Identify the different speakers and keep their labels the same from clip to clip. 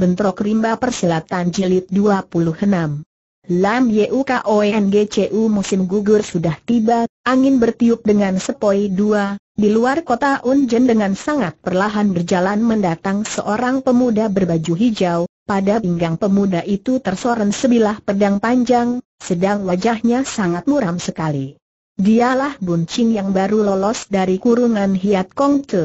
Speaker 1: Bentrok Rimba Persilatan Jilid 26 Lam YUKONGCU musim gugur sudah tiba, angin bertiup dengan sepoi dua, di luar kota Unjen dengan sangat perlahan berjalan mendatang seorang pemuda berbaju hijau, pada pinggang pemuda itu tersoren sebilah pedang panjang, sedang wajahnya sangat muram sekali. Dialah buncing yang baru lolos dari kurungan Hiat Kong Tu.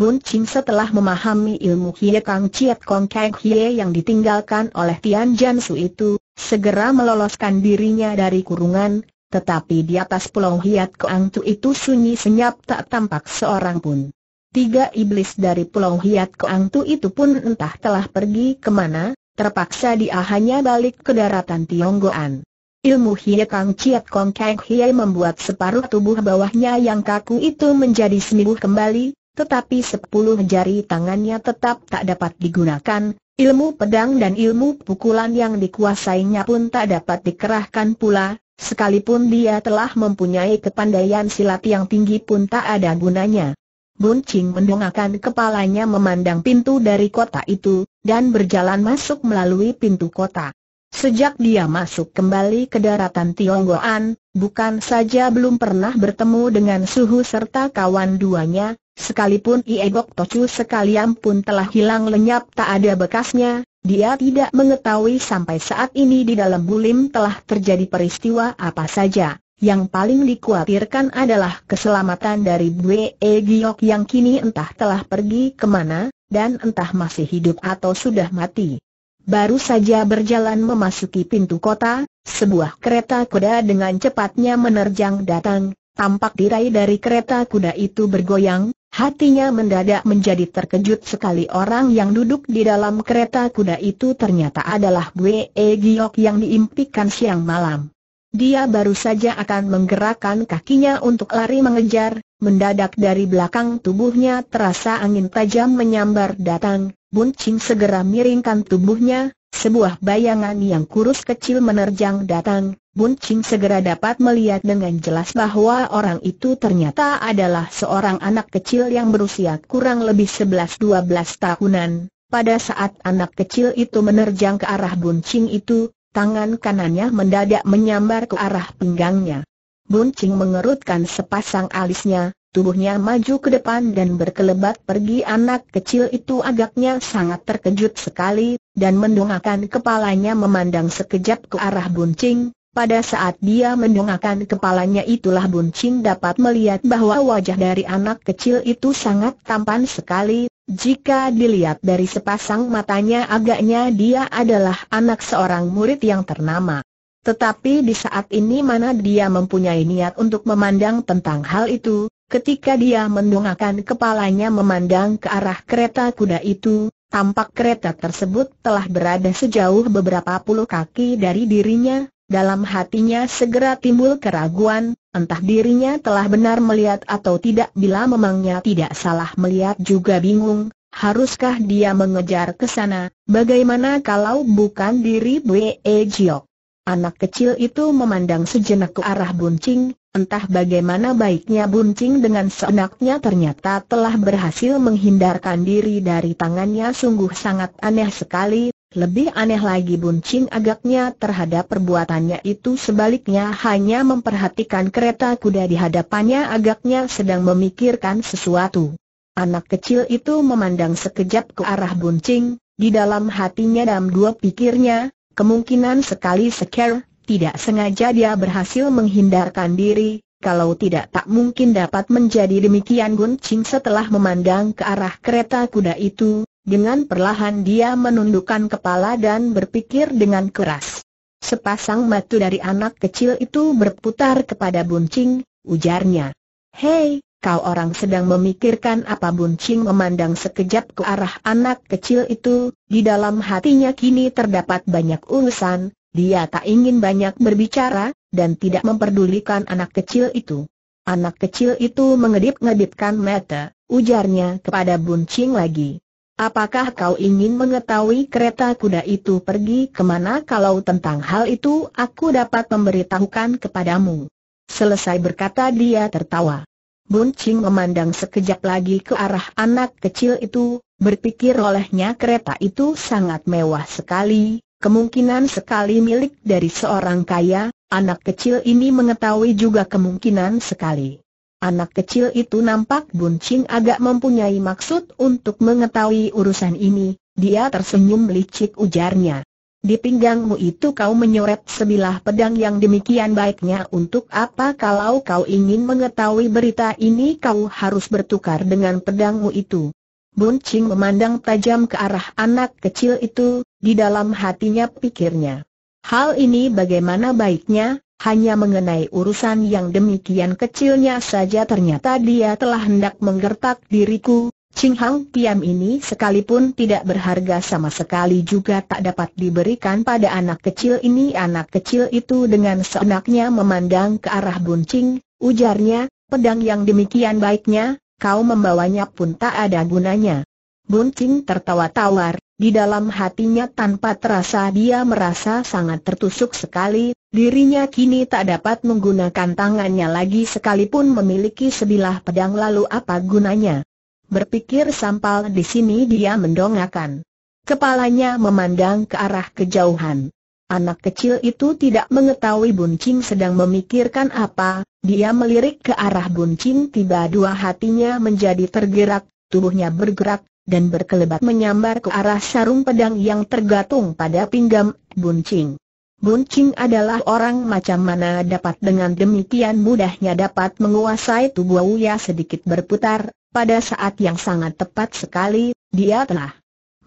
Speaker 1: Bun Ching setelah memahami ilmu Hie Kang Chiat Kong Kang Hie yang ditinggalkan oleh Tian Su itu, segera meloloskan dirinya dari kurungan, tetapi di atas pulau Hiat Koang Tu itu sunyi senyap tak tampak seorang pun. Tiga iblis dari pulau Hiat Koang Tu itu pun entah telah pergi kemana, terpaksa dia hanya balik ke daratan Tionggoan. Ilmu Hie Kang Chiat Kong Kang Hie membuat separuh tubuh bawahnya yang kaku itu menjadi sembuh kembali, tetapi sepuluh jari tangannya tetap tak dapat digunakan, ilmu pedang dan ilmu pukulan yang dikuasainya pun tak dapat dikerahkan pula, sekalipun dia telah mempunyai kepandaian silat yang tinggi pun tak ada gunanya. Buncing mendongakkan kepalanya memandang pintu dari kota itu, dan berjalan masuk melalui pintu kota. Sejak dia masuk kembali ke daratan Tionggoan, bukan saja belum pernah bertemu dengan suhu serta kawan duanya, Sekalipun iebok Tochu sekalian pun telah hilang lenyap tak ada bekasnya, dia tidak mengetahui sampai saat ini di dalam bulim telah terjadi peristiwa apa saja. Yang paling dikhawatirkan adalah keselamatan dari Bwe e Giok yang kini entah telah pergi kemana, dan entah masih hidup atau sudah mati. Baru saja berjalan memasuki pintu kota, sebuah kereta kuda dengan cepatnya menerjang datang, tampak tirai dari kereta kuda itu bergoyang, Hatinya mendadak menjadi terkejut sekali orang yang duduk di dalam kereta kuda itu ternyata adalah Bwe e Giok yang diimpikan siang malam. Dia baru saja akan menggerakkan kakinya untuk lari mengejar, mendadak dari belakang tubuhnya terasa angin tajam menyambar datang, Bun Ching segera miringkan tubuhnya, sebuah bayangan yang kurus kecil menerjang datang, Bun Ching segera dapat melihat dengan jelas bahwa orang itu ternyata adalah seorang anak kecil yang berusia kurang lebih 11-12 tahunan. Pada saat anak kecil itu menerjang ke arah Bun Ching itu, tangan kanannya mendadak menyambar ke arah pinggangnya. Bun Ching mengerutkan sepasang alisnya, tubuhnya maju ke depan dan berkelebat pergi anak kecil itu agaknya sangat terkejut sekali, dan mendongakkan kepalanya memandang sekejap ke arah Bun Ching, pada saat dia mendongakkan kepalanya itulah Buncing dapat melihat bahwa wajah dari anak kecil itu sangat tampan sekali, jika dilihat dari sepasang matanya agaknya dia adalah anak seorang murid yang ternama. Tetapi di saat ini mana dia mempunyai niat untuk memandang tentang hal itu, ketika dia mendongakkan kepalanya memandang ke arah kereta kuda itu, tampak kereta tersebut telah berada sejauh beberapa puluh kaki dari dirinya, dalam hatinya segera timbul keraguan, entah dirinya telah benar melihat atau tidak bila memangnya tidak salah melihat juga bingung, haruskah dia mengejar ke sana, bagaimana kalau bukan diri Bwe Jiok. Anak kecil itu memandang sejenak ke arah buncing, entah bagaimana baiknya buncing dengan seenaknya ternyata telah berhasil menghindarkan diri dari tangannya sungguh sangat aneh sekali, lebih aneh lagi buncing agaknya terhadap perbuatannya itu sebaliknya hanya memperhatikan kereta kuda di hadapannya agaknya sedang memikirkan sesuatu. Anak kecil itu memandang sekejap ke arah buncing, di dalam hatinya dalam dua pikirnya, kemungkinan sekali seker, tidak sengaja dia berhasil menghindarkan diri, kalau tidak tak mungkin dapat menjadi demikian Bun Ching setelah memandang ke arah kereta kuda itu, dengan perlahan dia menundukkan kepala dan berpikir dengan keras. Sepasang mata dari anak kecil itu berputar kepada Buncing, ujarnya. Hei, kau orang sedang memikirkan apa Buncing memandang sekejap ke arah anak kecil itu, di dalam hatinya kini terdapat banyak urusan, dia tak ingin banyak berbicara, dan tidak memperdulikan anak kecil itu. Anak kecil itu mengedip-ngedipkan mata, ujarnya kepada Buncing lagi. Apakah kau ingin mengetahui kereta kuda itu pergi kemana kalau tentang hal itu aku dapat memberitahukan kepadamu? Selesai berkata dia tertawa. Bun Ching memandang sekejap lagi ke arah anak kecil itu, berpikir olehnya kereta itu sangat mewah sekali, kemungkinan sekali milik dari seorang kaya, anak kecil ini mengetahui juga kemungkinan sekali. Anak kecil itu nampak buncing agak mempunyai maksud untuk mengetahui urusan ini, dia tersenyum licik ujarnya. Di pinggangmu itu kau menyoret sebilah pedang yang demikian baiknya untuk apa kalau kau ingin mengetahui berita ini kau harus bertukar dengan pedangmu itu. Buncing memandang tajam ke arah anak kecil itu, di dalam hatinya pikirnya. Hal ini bagaimana baiknya, hanya mengenai urusan yang demikian kecilnya saja ternyata dia telah hendak menggertak diriku, Ching Hang Piam ini sekalipun tidak berharga sama sekali juga tak dapat diberikan pada anak kecil ini Anak kecil itu dengan seenaknya memandang ke arah buncing, ujarnya, pedang yang demikian baiknya, kau membawanya pun tak ada gunanya Buncing tertawa tawar, di dalam hatinya tanpa terasa dia merasa sangat tertusuk sekali, dirinya kini tak dapat menggunakan tangannya lagi sekalipun memiliki sebilah pedang lalu apa gunanya. Berpikir sampal di sini dia mendongakan Kepalanya memandang ke arah kejauhan. Anak kecil itu tidak mengetahui Buncing sedang memikirkan apa, dia melirik ke arah Buncing tiba dua hatinya menjadi tergerak, tubuhnya bergerak, dan berkelebat menyambar ke arah sarung pedang yang tergantung pada pinggam, buncing. Buncing adalah orang macam mana dapat dengan demikian mudahnya dapat menguasai tubuh Uya sedikit berputar, pada saat yang sangat tepat sekali, dia telah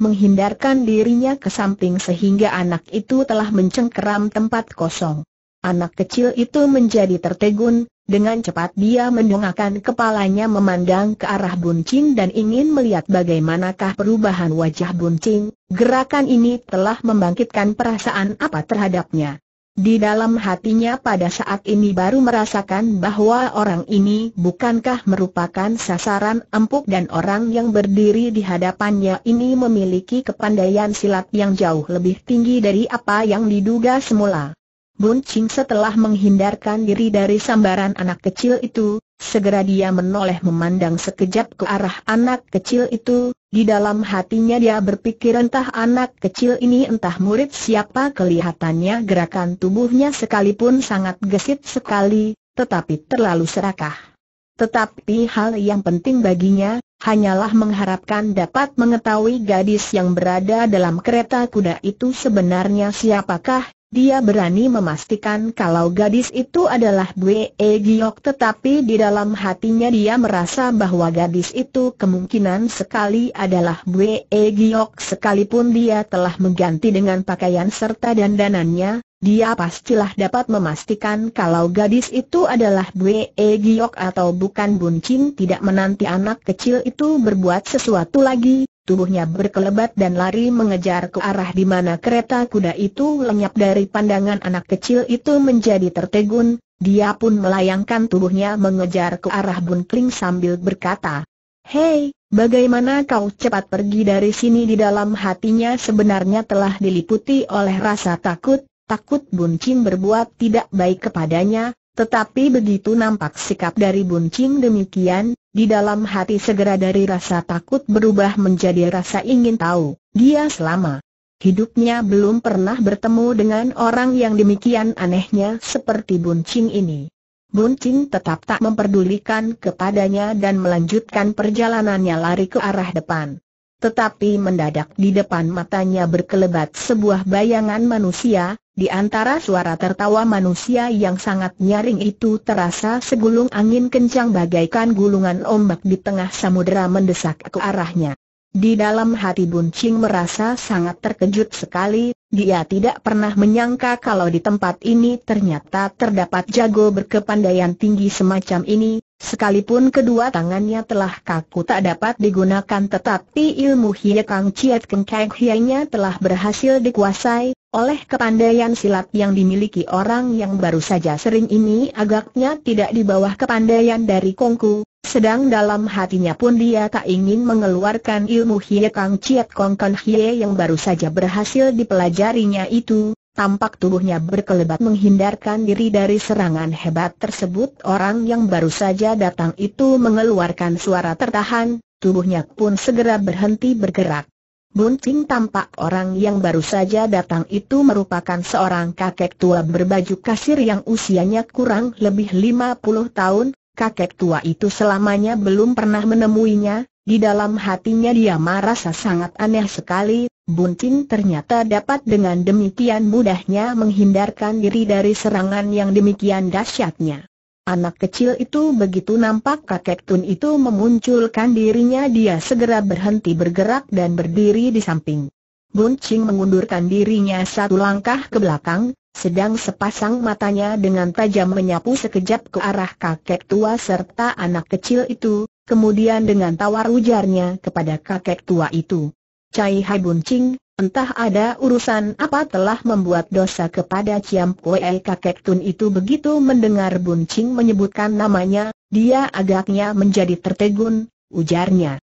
Speaker 1: menghindarkan dirinya ke samping sehingga anak itu telah mencengkeram tempat kosong. Anak kecil itu menjadi tertegun, dengan cepat dia mendongakkan kepalanya memandang ke arah Buncing dan ingin melihat bagaimanakah perubahan wajah Buncing. Gerakan ini telah membangkitkan perasaan apa terhadapnya. Di dalam hatinya pada saat ini baru merasakan bahwa orang ini bukankah merupakan sasaran empuk dan orang yang berdiri di hadapannya ini memiliki kepandaian silat yang jauh lebih tinggi dari apa yang diduga semula. Bun Ching setelah menghindarkan diri dari sambaran anak kecil itu, segera dia menoleh memandang sekejap ke arah anak kecil itu, di dalam hatinya dia berpikir entah anak kecil ini entah murid siapa kelihatannya gerakan tubuhnya sekalipun sangat gesit sekali, tetapi terlalu serakah. Tetapi hal yang penting baginya, hanyalah mengharapkan dapat mengetahui gadis yang berada dalam kereta kuda itu sebenarnya siapakah, dia berani memastikan kalau gadis itu adalah Bwe e Giok tetapi di dalam hatinya dia merasa bahwa gadis itu kemungkinan sekali adalah Bwe e Giok sekalipun dia telah mengganti dengan pakaian serta dandanannya, dia pastilah dapat memastikan kalau gadis itu adalah Bwe e Giok atau bukan Buncin tidak menanti anak kecil itu berbuat sesuatu lagi, tubuhnya berkelebat dan lari mengejar ke arah di mana kereta kuda itu lenyap dari pandangan anak kecil itu menjadi tertegun, dia pun melayangkan tubuhnya mengejar ke arah Bunkling sambil berkata, Hei, bagaimana kau cepat pergi dari sini di dalam hatinya sebenarnya telah diliputi oleh rasa takut, takut Buncin berbuat tidak baik kepadanya, tetapi begitu nampak sikap dari Buncing demikian, di dalam hati segera dari rasa takut berubah menjadi rasa ingin tahu, dia selama hidupnya belum pernah bertemu dengan orang yang demikian anehnya seperti Buncing ini. Buncing tetap tak memperdulikan kepadanya dan melanjutkan perjalanannya lari ke arah depan. Tetapi mendadak di depan matanya berkelebat sebuah bayangan manusia, di antara suara tertawa manusia yang sangat nyaring itu terasa segulung angin kencang bagaikan gulungan ombak di tengah samudera mendesak ke arahnya. Di dalam hati Buncing merasa sangat terkejut sekali, dia tidak pernah menyangka kalau di tempat ini ternyata terdapat jago berkepandaian tinggi semacam ini, sekalipun kedua tangannya telah kaku tak dapat digunakan tetapi ilmu Kang Ciet Keng Kang Hienya telah berhasil dikuasai, oleh kepandaian silat yang dimiliki orang yang baru saja sering ini agaknya tidak di bawah kepandaian dari Kongku, sedang dalam hatinya pun dia tak ingin mengeluarkan ilmu Hie Kang Chiat Kong Kan Hie yang baru saja berhasil dipelajarinya itu, tampak tubuhnya berkelebat menghindarkan diri dari serangan hebat tersebut orang yang baru saja datang itu mengeluarkan suara tertahan, tubuhnya pun segera berhenti bergerak. Bunting tampak orang yang baru saja datang itu merupakan seorang kakek tua berbaju kasir yang usianya kurang lebih 50 tahun, kakek tua itu selamanya belum pernah menemuinya, di dalam hatinya dia merasa sangat aneh sekali, Bunting ternyata dapat dengan demikian mudahnya menghindarkan diri dari serangan yang demikian dahsyatnya. Anak kecil itu begitu nampak kakek Tun itu memunculkan dirinya dia segera berhenti bergerak dan berdiri di samping. Buncing mengundurkan dirinya satu langkah ke belakang, sedang sepasang matanya dengan tajam menyapu sekejap ke arah kakek tua serta anak kecil itu, kemudian dengan tawar ujarnya kepada kakek tua itu. Cai Hai Buncing, Entah ada urusan apa telah membuat dosa kepada Ciam Kue kakek Tun itu begitu mendengar Bun Ching menyebutkan namanya, dia agaknya menjadi tertegun, ujarnya.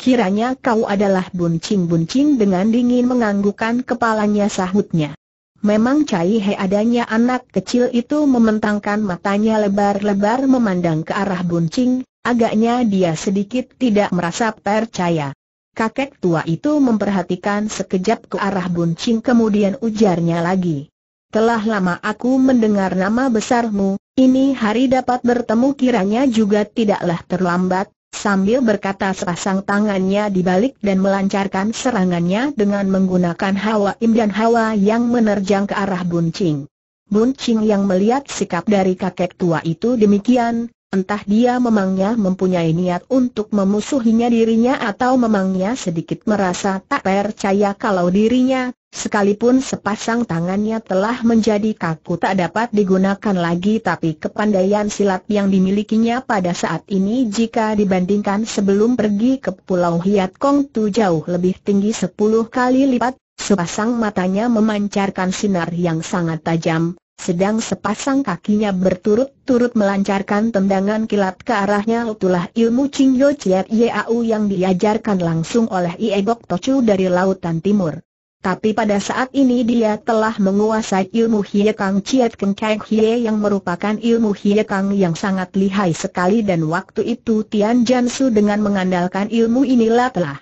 Speaker 1: Kiranya kau adalah Bun Ching Bun Ching dengan dingin menganggukan kepalanya sahutnya. Memang Cai He adanya anak kecil itu mementangkan matanya lebar-lebar memandang ke arah Bun Ching, agaknya dia sedikit tidak merasa percaya. Kakek tua itu memperhatikan sekejap ke arah buncing kemudian ujarnya lagi. Telah lama aku mendengar nama besarmu, ini hari dapat bertemu kiranya juga tidaklah terlambat, sambil berkata sepasang tangannya dibalik dan melancarkan serangannya dengan menggunakan hawa im dan hawa yang menerjang ke arah buncing. Buncing yang melihat sikap dari kakek tua itu demikian, Entah dia memangnya mempunyai niat untuk memusuhinya dirinya atau memangnya sedikit merasa tak percaya kalau dirinya, sekalipun sepasang tangannya telah menjadi kaku tak dapat digunakan lagi tapi kepandaian silat yang dimilikinya pada saat ini jika dibandingkan sebelum pergi ke Pulau Hiat Kong Tu jauh lebih tinggi 10 kali lipat, sepasang matanya memancarkan sinar yang sangat tajam, sedang sepasang kakinya berturut-turut melancarkan tendangan kilat ke arahnya itulah ilmu Cingyo Chiat Yeau yang diajarkan langsung oleh Iegok Tochu dari Lautan Timur. Tapi pada saat ini dia telah menguasai ilmu Hie Kang Chiat Keng Kang Hie yang merupakan ilmu Hie Kang yang sangat lihai sekali dan waktu itu Tian Jansu dengan mengandalkan ilmu inilah telah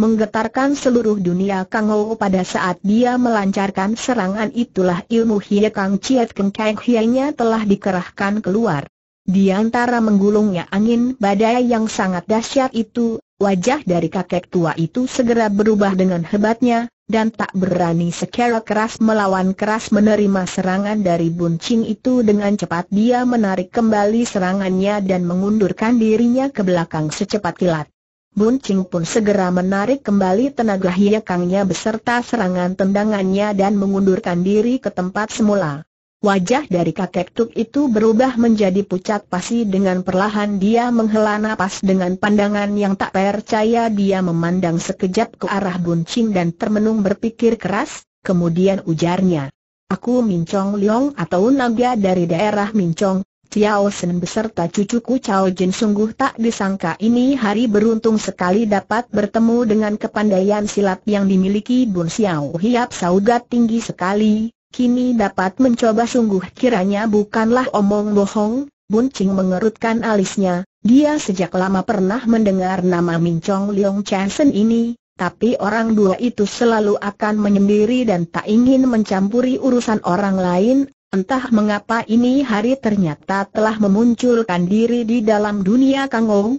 Speaker 1: menggetarkan seluruh dunia Kang Ho pada saat dia melancarkan serangan itulah ilmu Hie Kang Chiat Keng Kang Hienya telah dikerahkan keluar. Di antara menggulungnya angin badai yang sangat dahsyat itu, wajah dari kakek tua itu segera berubah dengan hebatnya, dan tak berani secara keras melawan keras menerima serangan dari buncing itu dengan cepat dia menarik kembali serangannya dan mengundurkan dirinya ke belakang secepat kilat. Bun Ching pun segera menarik kembali tenaga hiakangnya beserta serangan tendangannya dan mengundurkan diri ke tempat semula. Wajah dari kakek Tuk itu berubah menjadi pucat pasi dengan perlahan dia menghela napas dengan pandangan yang tak percaya dia memandang sekejap ke arah Bun Ching dan termenung berpikir keras, kemudian ujarnya. Aku Mincong Leong atau naga dari daerah Mincong, Chiao Sen beserta cucuku Chao Jin sungguh tak disangka ini hari beruntung sekali dapat bertemu dengan kepandaian silat yang dimiliki Bun Xiao Hiap Saugat tinggi sekali, kini dapat mencoba sungguh kiranya bukanlah omong bohong, Bun Qing mengerutkan alisnya, dia sejak lama pernah mendengar nama Min Chong Leong Chansen ini, tapi orang dua itu selalu akan menyendiri dan tak ingin mencampuri urusan orang lain, Entah mengapa ini hari ternyata telah memunculkan diri di dalam dunia Kang Ong.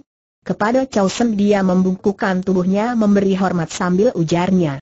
Speaker 1: Kepada Chow Sen dia membungkukkan tubuhnya memberi hormat sambil ujarnya.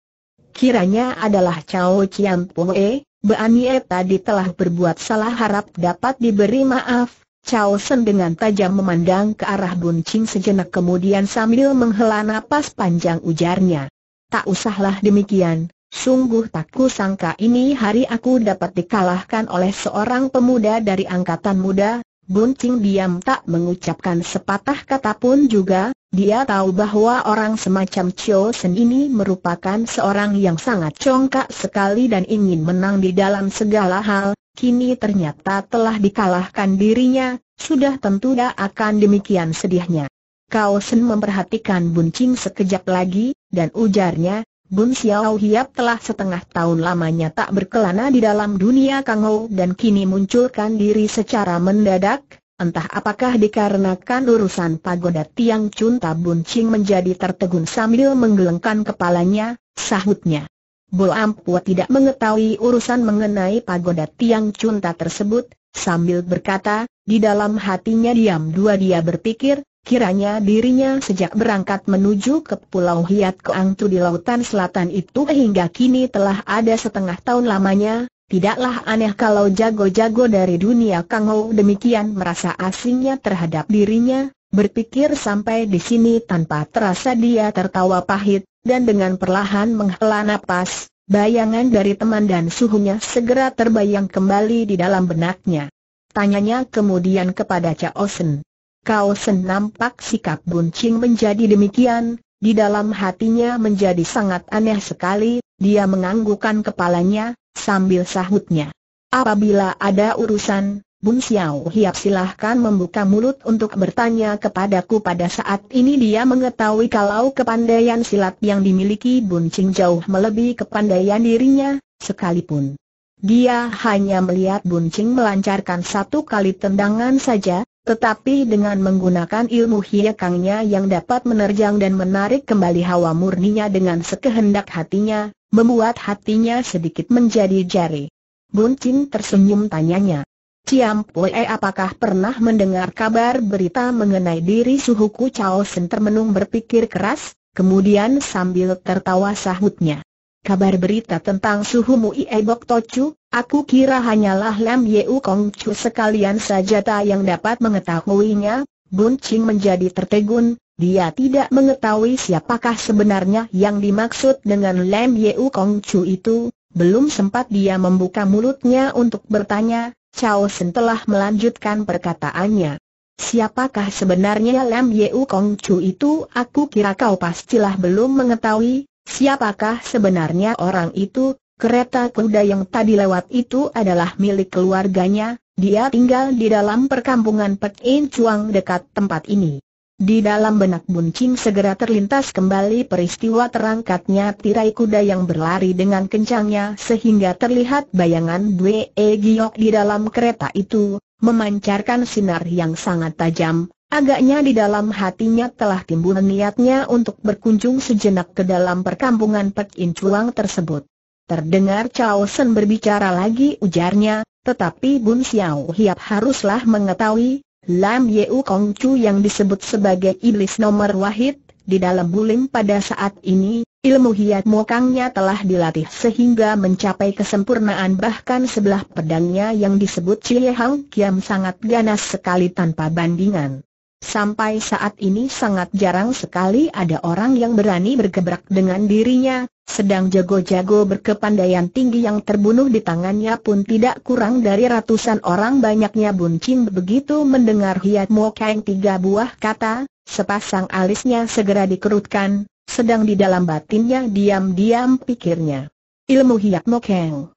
Speaker 1: Kiranya adalah Chow Chian Poe, Banie tadi telah berbuat salah harap dapat diberi maaf. Chow Sen dengan tajam memandang ke arah Bun Ching sejenak kemudian sambil menghela napas panjang ujarnya. Tak usahlah demikian, Sungguh tak kusangka ini hari aku dapat dikalahkan oleh seorang pemuda dari angkatan muda, Buncing diam tak mengucapkan sepatah kata pun juga, dia tahu bahwa orang semacam Cho Sen ini merupakan seorang yang sangat congkak sekali dan ingin menang di dalam segala hal, kini ternyata telah dikalahkan dirinya, sudah tentu dia akan demikian sedihnya. Kau Sen memperhatikan Buncing sekejap lagi, dan ujarnya, Bun Xiao Hiap telah setengah tahun lamanya tak berkelana di dalam dunia Ho dan kini munculkan diri secara mendadak, entah apakah dikarenakan urusan pagoda Tiang Chun Bun Ching menjadi tertegun sambil menggelengkan kepalanya, sahutnya. Bol Ampua tidak mengetahui urusan mengenai pagoda Tiang Chun tersebut, sambil berkata, di dalam hatinya diam dua dia berpikir, Kiranya dirinya sejak berangkat menuju ke Pulau Hiat Keangtu di Lautan Selatan itu hingga kini telah ada setengah tahun lamanya, tidaklah aneh kalau jago-jago dari dunia Kang demikian merasa asingnya terhadap dirinya, berpikir sampai di sini tanpa terasa dia tertawa pahit, dan dengan perlahan menghela napas, bayangan dari teman dan suhunya segera terbayang kembali di dalam benaknya. Tanyanya kemudian kepada Cao Sen. Kau senampak sikap Buncing menjadi demikian, di dalam hatinya menjadi sangat aneh sekali, dia menganggukan kepalanya, sambil sahutnya. Apabila ada urusan, Bun Xiao Hiap silahkan membuka mulut untuk bertanya kepadaku pada saat ini dia mengetahui kalau kepandaian silat yang dimiliki Bun Ching jauh melebihi kepandaian dirinya, sekalipun. Dia hanya melihat Bun Ching melancarkan satu kali tendangan saja, tetapi dengan menggunakan ilmu hiekangnya yang dapat menerjang dan menarik kembali hawa murninya dengan sekehendak hatinya, membuat hatinya sedikit menjadi jari. Buncin tersenyum tanyanya. Ciam Pue apakah pernah mendengar kabar berita mengenai diri suhuku Chao Sen termenung berpikir keras, kemudian sambil tertawa sahutnya. Kabar berita tentang suhu Mui bok Tocu, aku kira hanyalah Lem Yeu Kong Chu sekalian saja tak yang dapat mengetahuinya, Bun Ching menjadi tertegun, dia tidak mengetahui siapakah sebenarnya yang dimaksud dengan Lem Yeu Kong Chu itu, belum sempat dia membuka mulutnya untuk bertanya, Chao Sen telah melanjutkan perkataannya. Siapakah sebenarnya Lem Yeu Kong Chu itu aku kira kau pastilah belum mengetahui, Siapakah sebenarnya orang itu? Kereta kuda yang tadi lewat itu adalah milik keluarganya, dia tinggal di dalam perkampungan Pek In Chuang dekat tempat ini. Di dalam benak Ching segera terlintas kembali peristiwa terangkatnya tirai kuda yang berlari dengan kencangnya sehingga terlihat bayangan Bue Giok di dalam kereta itu, memancarkan sinar yang sangat tajam, Agaknya di dalam hatinya telah timbul niatnya untuk berkunjung sejenak ke dalam perkampungan Pek In Chuang tersebut. Terdengar Chao Sen berbicara lagi ujarnya, tetapi Bun Xiao Hiap haruslah mengetahui, Lam Yeu Kong Chu yang disebut sebagai iblis nomor wahid, di dalam bulim pada saat ini, ilmu hiat mokangnya telah dilatih sehingga mencapai kesempurnaan bahkan sebelah pedangnya yang disebut Chie Hang Kiam sangat ganas sekali tanpa bandingan. Sampai saat ini sangat jarang sekali ada orang yang berani bergebrak dengan dirinya, sedang jago-jago berkepandaian tinggi yang terbunuh di tangannya pun tidak kurang dari ratusan orang banyaknya buncin begitu mendengar Hiat Mo Kang tiga buah kata, sepasang alisnya segera dikerutkan, sedang di dalam batinnya diam-diam pikirnya. Ilmu Hiat Mo Kang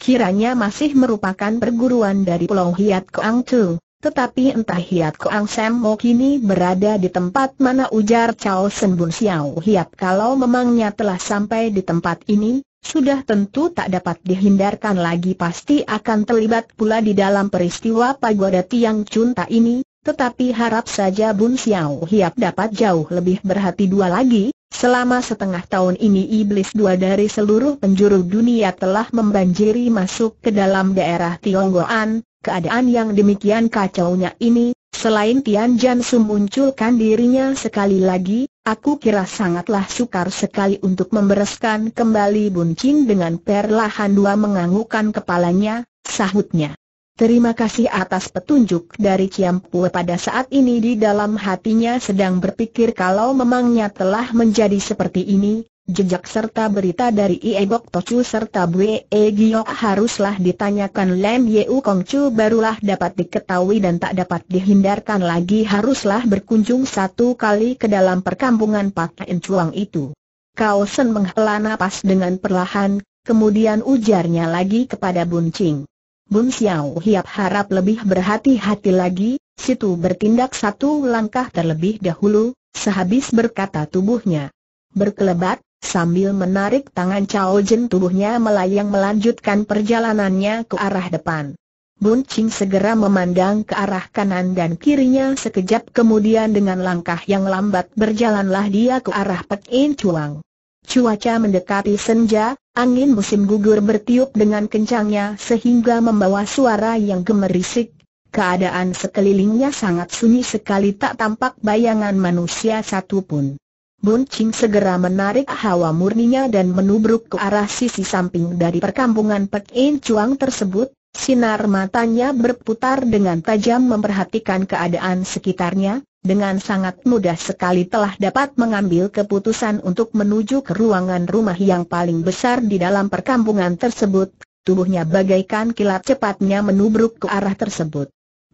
Speaker 1: kiranya masih merupakan perguruan dari Pulau Hiat Koang Tu. Tetapi entah Hiat Koang Semo kini berada di tempat mana ujar Chao Sen Bun Xiao Hiat kalau memangnya telah sampai di tempat ini, sudah tentu tak dapat dihindarkan lagi pasti akan terlibat pula di dalam peristiwa pagoda Tiang Cunta ini, tetapi harap saja Bun Xiao Hiap dapat jauh lebih berhati dua lagi, selama setengah tahun ini iblis dua dari seluruh penjuru dunia telah membanjiri masuk ke dalam daerah Tionggoan, Keadaan yang demikian kacaunya ini, selain Tian Jansu munculkan dirinya sekali lagi, aku kira sangatlah sukar sekali untuk membereskan kembali buncing dengan perlahan dua menganggukkan kepalanya, sahutnya. Terima kasih atas petunjuk dari Ciam Ciampue pada saat ini di dalam hatinya sedang berpikir kalau memangnya telah menjadi seperti ini, Jejak serta berita dari Ie Tochu Tocu serta bue E Giok haruslah ditanyakan Lem Yeu Kong Chu barulah dapat diketahui dan tak dapat dihindarkan lagi haruslah berkunjung satu kali ke dalam perkampungan Pak In Chuang itu. Kau Sen menghela nafas dengan perlahan, kemudian ujarnya lagi kepada Bun Ching. Bun Xiao Hiap harap lebih berhati-hati lagi, situ bertindak satu langkah terlebih dahulu, sehabis berkata tubuhnya. Berkelebat, Sambil menarik tangan Chao Jin tubuhnya melayang melanjutkan perjalanannya ke arah depan. Bun Ching segera memandang ke arah kanan dan kirinya sekejap kemudian dengan langkah yang lambat berjalanlah dia ke arah Pek In Chuang. Cuaca mendekati senja, angin musim gugur bertiup dengan kencangnya sehingga membawa suara yang gemerisik. Keadaan sekelilingnya sangat sunyi sekali tak tampak bayangan manusia satupun. Bun Ching segera menarik hawa murninya dan menubruk ke arah sisi samping dari perkampungan Pek In Chuang tersebut, sinar matanya berputar dengan tajam memperhatikan keadaan sekitarnya, dengan sangat mudah sekali telah dapat mengambil keputusan untuk menuju ke ruangan rumah yang paling besar di dalam perkampungan tersebut, tubuhnya bagaikan kilat cepatnya menubruk ke arah tersebut.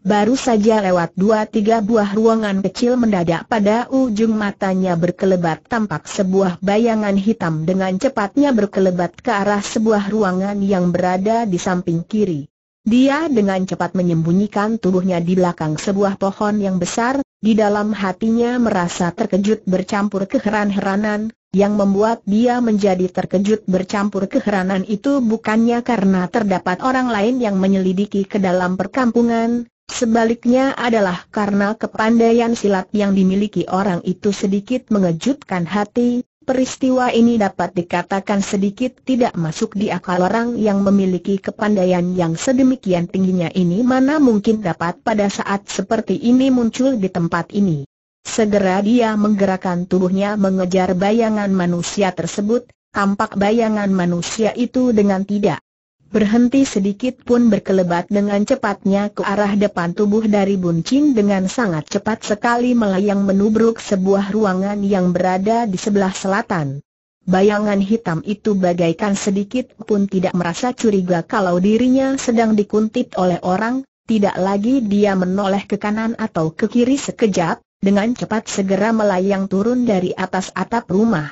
Speaker 1: Baru saja lewat dua tiga buah ruangan kecil mendadak pada ujung matanya berkelebat tampak sebuah bayangan hitam dengan cepatnya berkelebat ke arah sebuah ruangan yang berada di samping kiri. Dia dengan cepat menyembunyikan tubuhnya di belakang sebuah pohon yang besar, di dalam hatinya merasa terkejut bercampur keheran-heranan, yang membuat dia menjadi terkejut bercampur keheranan itu bukannya karena terdapat orang lain yang menyelidiki ke dalam perkampungan, Sebaliknya adalah karena kepandaian silat yang dimiliki orang itu sedikit mengejutkan hati, peristiwa ini dapat dikatakan sedikit tidak masuk di akal orang yang memiliki kepandaian yang sedemikian tingginya ini mana mungkin dapat pada saat seperti ini muncul di tempat ini. Segera dia menggerakkan tubuhnya mengejar bayangan manusia tersebut, tampak bayangan manusia itu dengan tidak Berhenti sedikit pun berkelebat dengan cepatnya ke arah depan tubuh dari Buncin dengan sangat cepat sekali melayang menubruk sebuah ruangan yang berada di sebelah selatan. Bayangan hitam itu bagaikan sedikit pun tidak merasa curiga kalau dirinya sedang dikuntit oleh orang, tidak lagi dia menoleh ke kanan atau ke kiri sekejap, dengan cepat segera melayang turun dari atas atap rumah.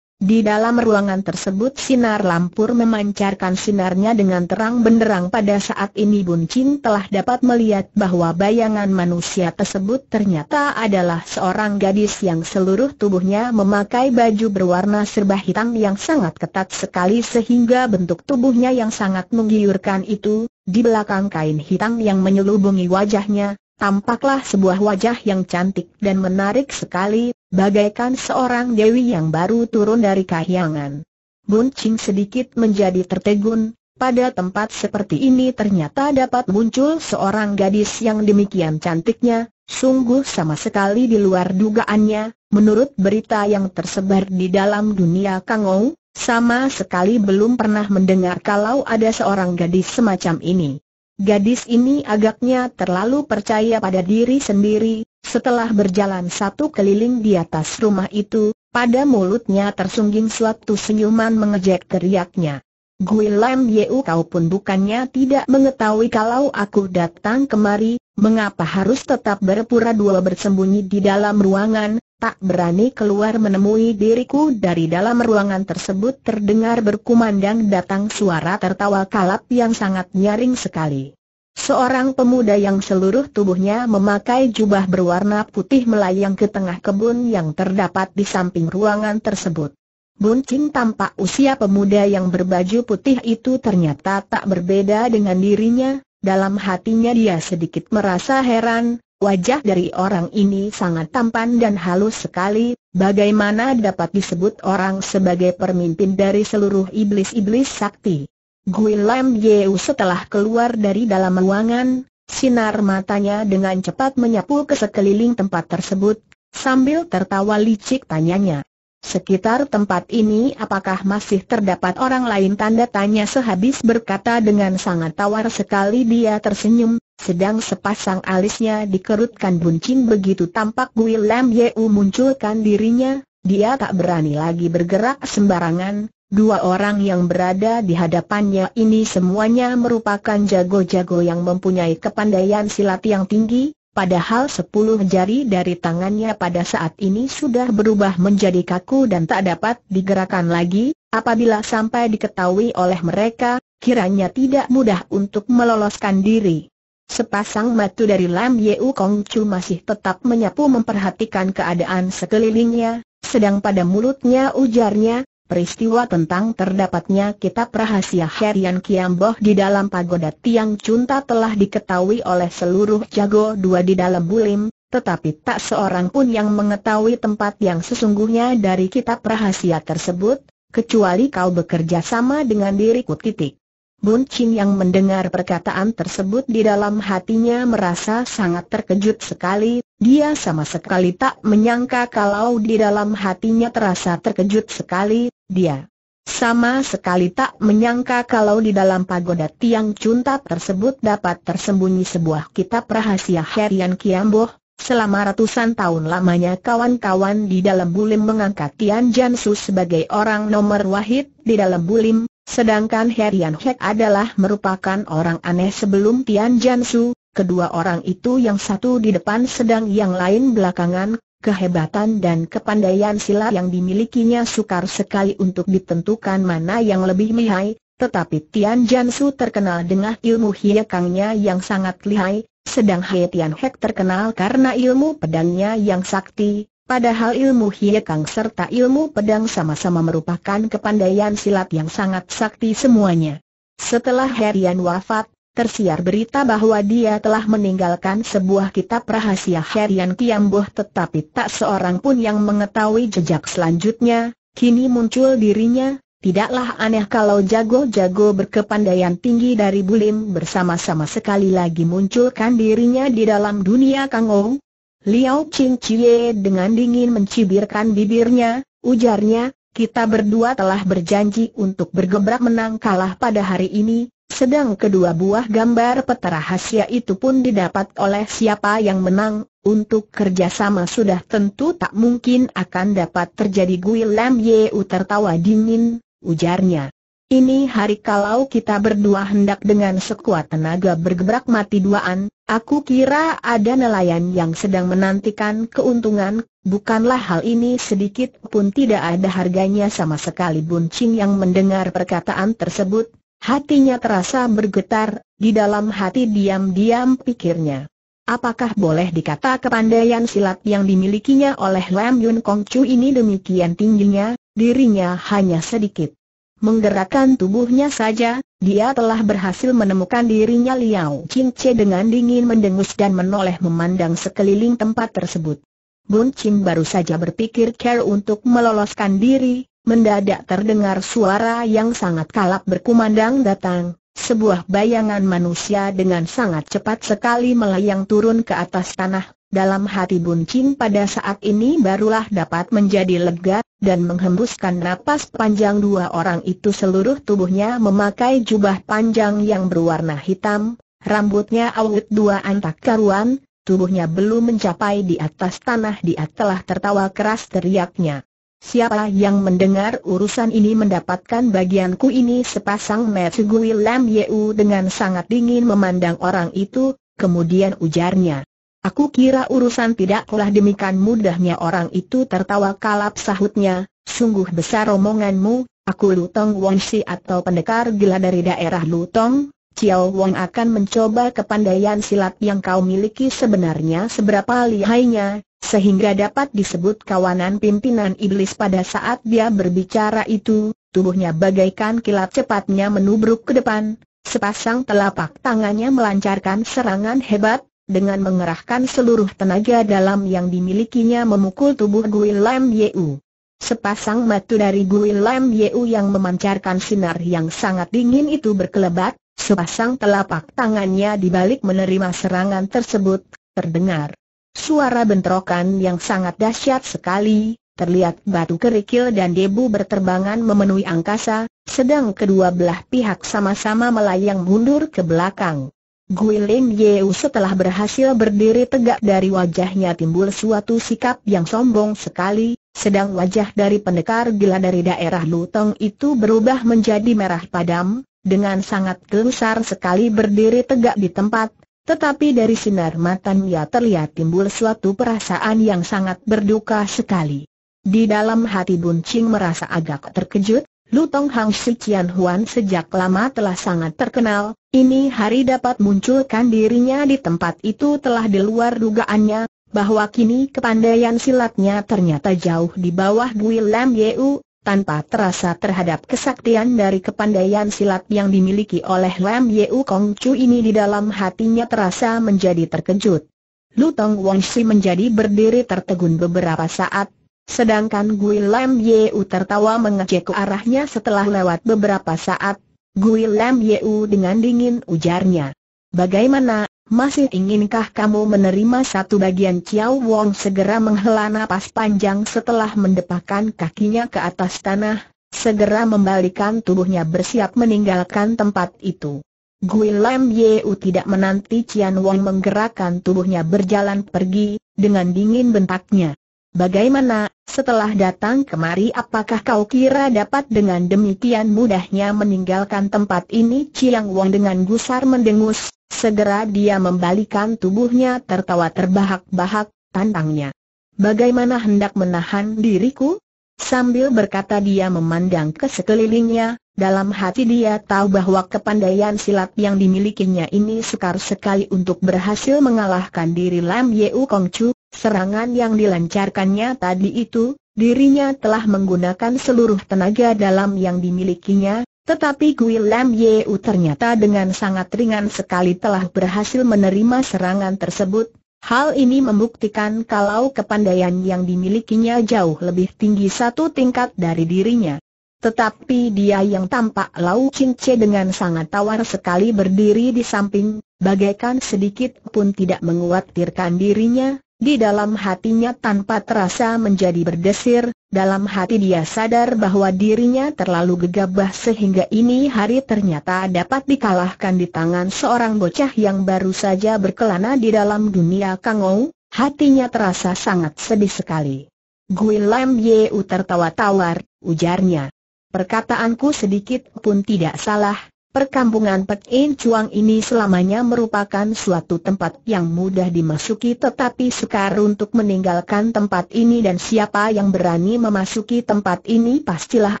Speaker 1: Di dalam ruangan tersebut sinar lampur memancarkan sinarnya dengan terang benderang pada saat ini Bun Chin telah dapat melihat bahwa bayangan manusia tersebut ternyata adalah seorang gadis yang seluruh tubuhnya memakai baju berwarna serba hitam yang sangat ketat sekali sehingga bentuk tubuhnya yang sangat menggiurkan itu, di belakang kain hitam yang menyelubungi wajahnya, tampaklah sebuah wajah yang cantik dan menarik sekali, bagaikan seorang dewi yang baru turun dari kahyangan. Buncing sedikit menjadi tertegun, pada tempat seperti ini ternyata dapat muncul seorang gadis yang demikian cantiknya, sungguh sama sekali di luar dugaannya, menurut berita yang tersebar di dalam dunia Kangou, sama sekali belum pernah mendengar kalau ada seorang gadis semacam ini. Gadis ini agaknya terlalu percaya pada diri sendiri, setelah berjalan satu keliling di atas rumah itu, pada mulutnya tersungging suatu senyuman mengejek teriaknya. Guilam Yeu kau pun bukannya tidak mengetahui kalau aku datang kemari, mengapa harus tetap berpura-dua bersembunyi di dalam ruangan, tak berani keluar menemui diriku dari dalam ruangan tersebut terdengar berkumandang datang suara tertawa kalap yang sangat nyaring sekali. Seorang pemuda yang seluruh tubuhnya memakai jubah berwarna putih melayang ke tengah kebun yang terdapat di samping ruangan tersebut. Buncing tampak usia pemuda yang berbaju putih itu ternyata tak berbeda dengan dirinya, dalam hatinya dia sedikit merasa heran, wajah dari orang ini sangat tampan dan halus sekali, bagaimana dapat disebut orang sebagai pemimpin dari seluruh iblis-iblis sakti. Gui Lam Yeu setelah keluar dari dalam ruangan, sinar matanya dengan cepat menyapu ke sekeliling tempat tersebut, sambil tertawa licik tanyanya. Sekitar tempat ini apakah masih terdapat orang lain tanda tanya sehabis berkata dengan sangat tawar sekali dia tersenyum, sedang sepasang alisnya dikerutkan buncin begitu tampak Gui Lam Yeu munculkan dirinya, dia tak berani lagi bergerak sembarangan, Dua orang yang berada di hadapannya ini semuanya merupakan jago-jago yang mempunyai kepandaian silat yang tinggi, padahal sepuluh jari dari tangannya pada saat ini sudah berubah menjadi kaku dan tak dapat digerakkan lagi, apabila sampai diketahui oleh mereka, kiranya tidak mudah untuk meloloskan diri. Sepasang mata dari Lam Yeu Kong Chu masih tetap menyapu memperhatikan keadaan sekelilingnya, sedang pada mulutnya ujarnya, peristiwa tentang terdapatnya kitab rahasia Herian Kiamboh di dalam pagoda Tiang Cunta telah diketahui oleh seluruh jago dua di dalam bulim, tetapi tak seorang pun yang mengetahui tempat yang sesungguhnya dari kitab rahasia tersebut, kecuali kau bekerja sama dengan diriku titik. Bun Chin yang mendengar perkataan tersebut di dalam hatinya merasa sangat terkejut sekali, dia sama sekali tak menyangka kalau di dalam hatinya terasa terkejut sekali, dia sama sekali tak menyangka kalau di dalam pagoda Tiang Cuntap tersebut dapat tersembunyi sebuah kitab rahasia Herian Kiamboh, Selama ratusan tahun lamanya kawan-kawan di dalam bulim mengangkat Tian Jansu sebagai orang nomor wahid di dalam bulim, sedangkan Herian Hek adalah merupakan orang aneh sebelum Tian Jansu, kedua orang itu yang satu di depan sedang yang lain belakangan, Kehebatan dan kepandaian silat yang dimilikinya sukar sekali untuk ditentukan mana yang lebih lihai, tetapi Tian Jansu terkenal dengan ilmu hiekangnya yang sangat lihai, sedang He Tian Hek terkenal karena ilmu pedangnya yang sakti, Padahal ilmu hiekang serta ilmu pedang sama-sama merupakan kepandaian silat yang sangat sakti semuanya. Setelah Herian wafat, tersiar berita bahwa dia telah meninggalkan sebuah kitab rahasia Herian Kiamboh tetapi tak seorang pun yang mengetahui jejak selanjutnya, kini muncul dirinya, tidaklah aneh kalau jago-jago berkepandaian tinggi dari Bulim bersama-sama sekali lagi munculkan dirinya di dalam dunia Kangou. Liao Ching Chie dengan dingin mencibirkan bibirnya, ujarnya, kita berdua telah berjanji untuk bergebrak menang kalah pada hari ini, sedang kedua buah gambar peta rahasia itu pun didapat oleh siapa yang menang, untuk kerjasama sudah tentu tak mungkin akan dapat terjadi Gui Lam Yeu tertawa dingin, ujarnya. Ini hari kalau kita berdua hendak dengan sekuat tenaga bergebrak mati duaan, aku kira ada nelayan yang sedang menantikan keuntungan, bukanlah hal ini sedikit pun tidak ada harganya sama sekali Buncing yang mendengar perkataan tersebut Hatinya terasa bergetar, di dalam hati diam-diam pikirnya. Apakah boleh dikata kepandaian silat yang dimilikinya oleh Lam Yun Kong Chu ini demikian tingginya, dirinya hanya sedikit. Menggerakkan tubuhnya saja, dia telah berhasil menemukan dirinya Liao Ching Che dengan dingin mendengus dan menoleh memandang sekeliling tempat tersebut. Bun Qing baru saja berpikir care untuk meloloskan diri, mendadak terdengar suara yang sangat kalap berkumandang datang. Sebuah bayangan manusia dengan sangat cepat sekali melayang turun ke atas tanah, dalam hati Buncing pada saat ini barulah dapat menjadi lega, dan menghembuskan napas panjang dua orang itu seluruh tubuhnya memakai jubah panjang yang berwarna hitam, rambutnya awet dua antak karuan, tubuhnya belum mencapai di atas tanah dia telah tertawa keras teriaknya. Siapa yang mendengar urusan ini mendapatkan bagianku ini sepasang Gui Lam Yeu dengan sangat dingin memandang orang itu, kemudian ujarnya. Aku kira urusan tidaklah demikian mudahnya orang itu tertawa kalap sahutnya, sungguh besar omonganmu, aku Lutong Wonsi atau pendekar gila dari daerah Lutong, Chiao Wong akan mencoba kepandaian silat yang kau miliki sebenarnya seberapa lihainya, sehingga dapat disebut kawanan pimpinan iblis pada saat dia berbicara itu, tubuhnya bagaikan kilat cepatnya menubruk ke depan, sepasang telapak tangannya melancarkan serangan hebat, dengan mengerahkan seluruh tenaga dalam yang dimilikinya memukul tubuh Gui Lam Yeu. Sepasang mata dari Gui Lam Yeu yang memancarkan sinar yang sangat dingin itu berkelebat, sepasang telapak tangannya di balik menerima serangan tersebut, terdengar suara bentrokan yang sangat dahsyat sekali, terlihat batu kerikil dan debu berterbangan memenuhi angkasa, sedang kedua belah pihak sama-sama melayang mundur ke belakang. Guiling Yeu setelah berhasil berdiri tegak dari wajahnya timbul suatu sikap yang sombong sekali, sedang wajah dari pendekar gila dari daerah Lutong itu berubah menjadi merah padam, dengan sangat gelsar sekali berdiri tegak di tempat, tetapi dari sinar matanya terlihat timbul suatu perasaan yang sangat berduka sekali. Di dalam hati Buncing merasa agak terkejut, Lutong Hang Si Qian Huan sejak lama telah sangat terkenal, ini hari dapat munculkan dirinya di tempat itu telah di luar dugaannya, bahwa kini kepandaian silatnya ternyata jauh di bawah Gui Lam Yeu, tanpa terasa terhadap kesaktian dari kepandaian silat yang dimiliki oleh Lam Yeu Kong Chu ini di dalam hatinya terasa menjadi terkejut. Lu Tong Wong Si menjadi berdiri tertegun beberapa saat, sedangkan Gui Lam Yeu tertawa mengejek ke arahnya setelah lewat beberapa saat, Gui Lam Yeu dengan dingin ujarnya. Bagaimana, masih inginkah kamu menerima satu bagian Chiao Wong segera menghela napas panjang setelah mendepakan kakinya ke atas tanah, segera membalikan tubuhnya bersiap meninggalkan tempat itu. Gui Lam Yeu tidak menanti Cian Wong menggerakkan tubuhnya berjalan pergi, dengan dingin bentaknya. Bagaimana, setelah datang kemari apakah kau kira dapat dengan demikian mudahnya meninggalkan tempat ini? Cian Wong dengan gusar mendengus, Segera dia membalikan tubuhnya tertawa terbahak-bahak, tantangnya. Bagaimana hendak menahan diriku? Sambil berkata dia memandang ke sekelilingnya, dalam hati dia tahu bahwa kepandaian silat yang dimilikinya ini sukar sekali untuk berhasil mengalahkan diri Lam Yeu Kong Chu, serangan yang dilancarkannya tadi itu, dirinya telah menggunakan seluruh tenaga dalam yang dimilikinya, tetapi Gui Lam Yeu ternyata dengan sangat ringan sekali telah berhasil menerima serangan tersebut. Hal ini membuktikan kalau kepandaian yang dimilikinya jauh lebih tinggi satu tingkat dari dirinya. Tetapi dia yang tampak Lau Cince dengan sangat tawar sekali berdiri di samping, bagaikan sedikit pun tidak menguatirkan dirinya, di dalam hatinya tanpa terasa menjadi berdesir, dalam hati dia sadar bahwa dirinya terlalu gegabah sehingga ini hari ternyata dapat dikalahkan di tangan seorang bocah yang baru saja berkelana di dalam dunia kangou, hatinya terasa sangat sedih sekali. Gui Lam Yeu tertawa tawar, ujarnya. Perkataanku sedikit pun tidak salah, Perkampungan Pek In Chuang ini selamanya merupakan suatu tempat yang mudah dimasuki tetapi sukar untuk meninggalkan tempat ini dan siapa yang berani memasuki tempat ini pastilah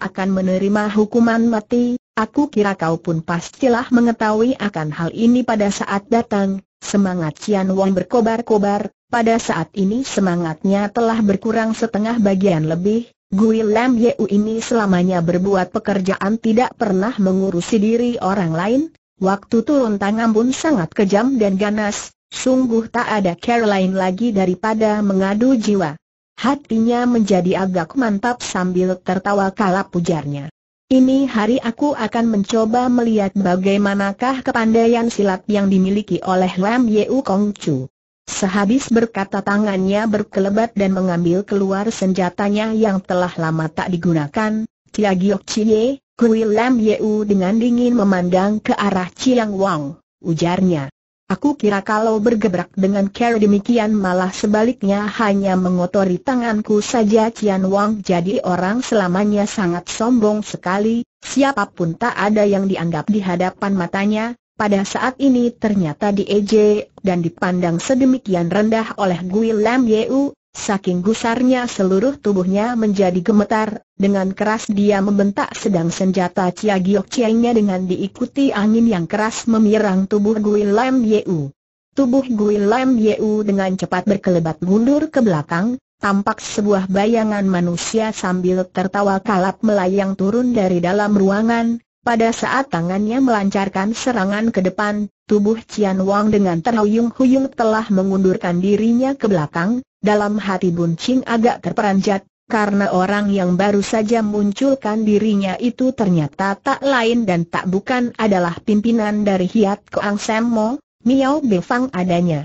Speaker 1: akan menerima hukuman mati. Aku kira kau pun pastilah mengetahui akan hal ini pada saat datang. Semangat Cian Wong berkobar-kobar, pada saat ini semangatnya telah berkurang setengah bagian lebih, Gui Lam Yeu ini selamanya berbuat pekerjaan tidak pernah mengurusi diri orang lain, waktu turun tangan pun sangat kejam dan ganas, sungguh tak ada care lain lagi daripada mengadu jiwa. Hatinya menjadi agak mantap sambil tertawa kalap pujarnya. Ini hari aku akan mencoba melihat bagaimanakah kepandaian silat yang dimiliki oleh Lam Yeu Kong Chu. Sehabis berkata tangannya berkelebat dan mengambil keluar senjatanya yang telah lama tak digunakan, Tia Giok Cie, Kui Lam Yeu dengan dingin memandang ke arah Chiang Wang, ujarnya. Aku kira kalau bergebrak dengan cara demikian malah sebaliknya hanya mengotori tanganku saja Chiang Wang jadi orang selamanya sangat sombong sekali, siapapun tak ada yang dianggap di hadapan matanya, pada saat ini ternyata dieje dan dipandang sedemikian rendah oleh Gui Lam Yeu, saking gusarnya seluruh tubuhnya menjadi gemetar, dengan keras dia membentak sedang senjata Chia Giok Chiangnya dengan diikuti angin yang keras memirang tubuh Gui Lam Yeu. Tubuh Gui Lam Yeu dengan cepat berkelebat mundur ke belakang, tampak sebuah bayangan manusia sambil tertawa kalap melayang turun dari dalam ruangan, pada saat tangannya melancarkan serangan ke depan, tubuh Cian Wang dengan terhuyung-huyung telah mengundurkan dirinya ke belakang, dalam hati Bun Qing agak terperanjat, karena orang yang baru saja munculkan dirinya itu ternyata tak lain dan tak bukan adalah pimpinan dari Hiat Koang Semmo, Miao Befang adanya.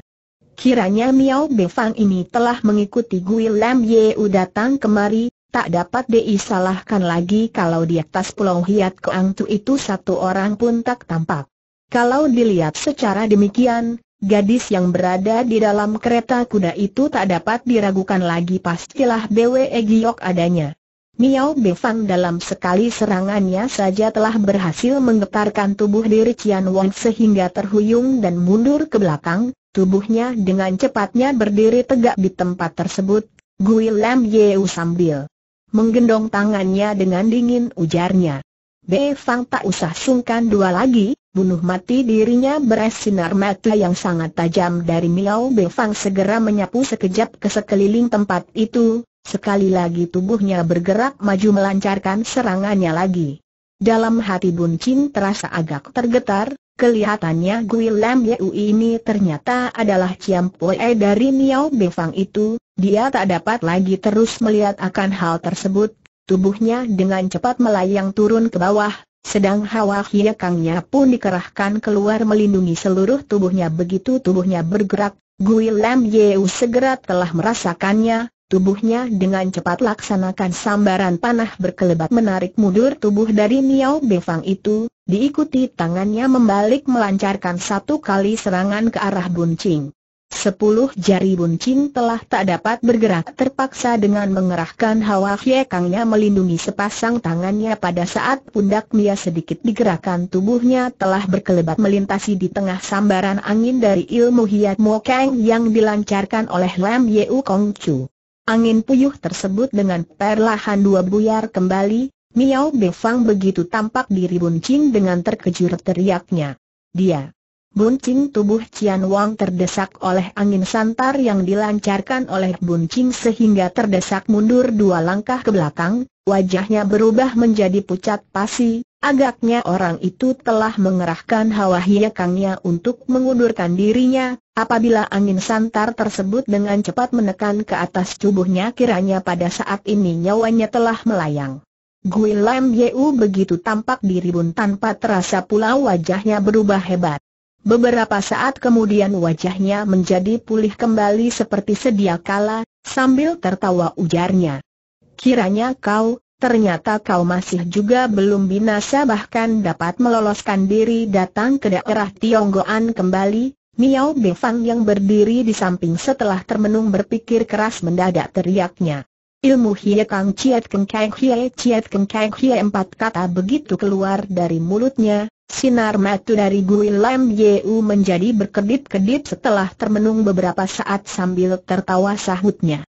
Speaker 1: Kiranya Miao Befang ini telah mengikuti Gui Lam Yeu datang kemari, tak dapat diisalahkan lagi kalau di atas pulau Hiat keangtu itu satu orang pun tak tampak. Kalau dilihat secara demikian, gadis yang berada di dalam kereta kuda itu tak dapat diragukan lagi pastilah BWE Giok adanya. Miao Befang dalam sekali serangannya saja telah berhasil menggetarkan tubuh diri Cian Wong sehingga terhuyung dan mundur ke belakang, tubuhnya dengan cepatnya berdiri tegak di tempat tersebut, Gui Lam Yeu sambil menggendong tangannya dengan dingin ujarnya. Bei Fang tak usah sungkan dua lagi, bunuh mati dirinya beres sinar mata yang sangat tajam dari Miao Bei Fang segera menyapu sekejap ke sekeliling tempat itu, sekali lagi tubuhnya bergerak maju melancarkan serangannya lagi. Dalam hati Bun Chin terasa agak tergetar, kelihatannya Gui Lam Yeu ini ternyata adalah Ciam Poe dari Miao Bei Fang itu, dia tak dapat lagi terus melihat akan hal tersebut, tubuhnya dengan cepat melayang turun ke bawah, sedang hawa hiekangnya pun dikerahkan keluar melindungi seluruh tubuhnya begitu tubuhnya bergerak, Gui Lam Yeu segera telah merasakannya, tubuhnya dengan cepat laksanakan sambaran panah berkelebat menarik mundur tubuh dari Niao Befang itu, diikuti tangannya membalik melancarkan satu kali serangan ke arah Buncing. Sepuluh jari buncing telah tak dapat bergerak terpaksa dengan mengerahkan hawa kangnya melindungi sepasang tangannya pada saat pundak Mia sedikit digerakkan tubuhnya telah berkelebat melintasi di tengah sambaran angin dari ilmu hiat Mo Kang yang dilancarkan oleh Lam Yeu Kong Chu. Angin puyuh tersebut dengan perlahan dua buyar kembali, Miao Befang begitu tampak diri buncing dengan terkejut teriaknya. Dia Buncing tubuh Cian Wang terdesak oleh angin santar yang dilancarkan oleh buncing sehingga terdesak mundur dua langkah ke belakang, wajahnya berubah menjadi pucat pasi, agaknya orang itu telah mengerahkan hawa hiyakangnya untuk mengundurkan dirinya, apabila angin santar tersebut dengan cepat menekan ke atas tubuhnya kiranya pada saat ini nyawanya telah melayang. Gui Lam Yeu begitu tampak diri bun tanpa terasa pula wajahnya berubah hebat. Beberapa saat kemudian wajahnya menjadi pulih kembali seperti sedia kala, sambil tertawa ujarnya. Kiranya kau, ternyata kau masih juga belum binasa bahkan dapat meloloskan diri datang ke daerah Tionggoan kembali, Miao Befang yang berdiri di samping setelah termenung berpikir keras mendadak teriaknya. Ilmu Hie Kang Chiat Keng Kang Hie Chiat Keng Kang Hie empat kata begitu keluar dari mulutnya, Sinar mata dari Gui Lam menjadi berkedip-kedip setelah termenung beberapa saat sambil tertawa sahutnya.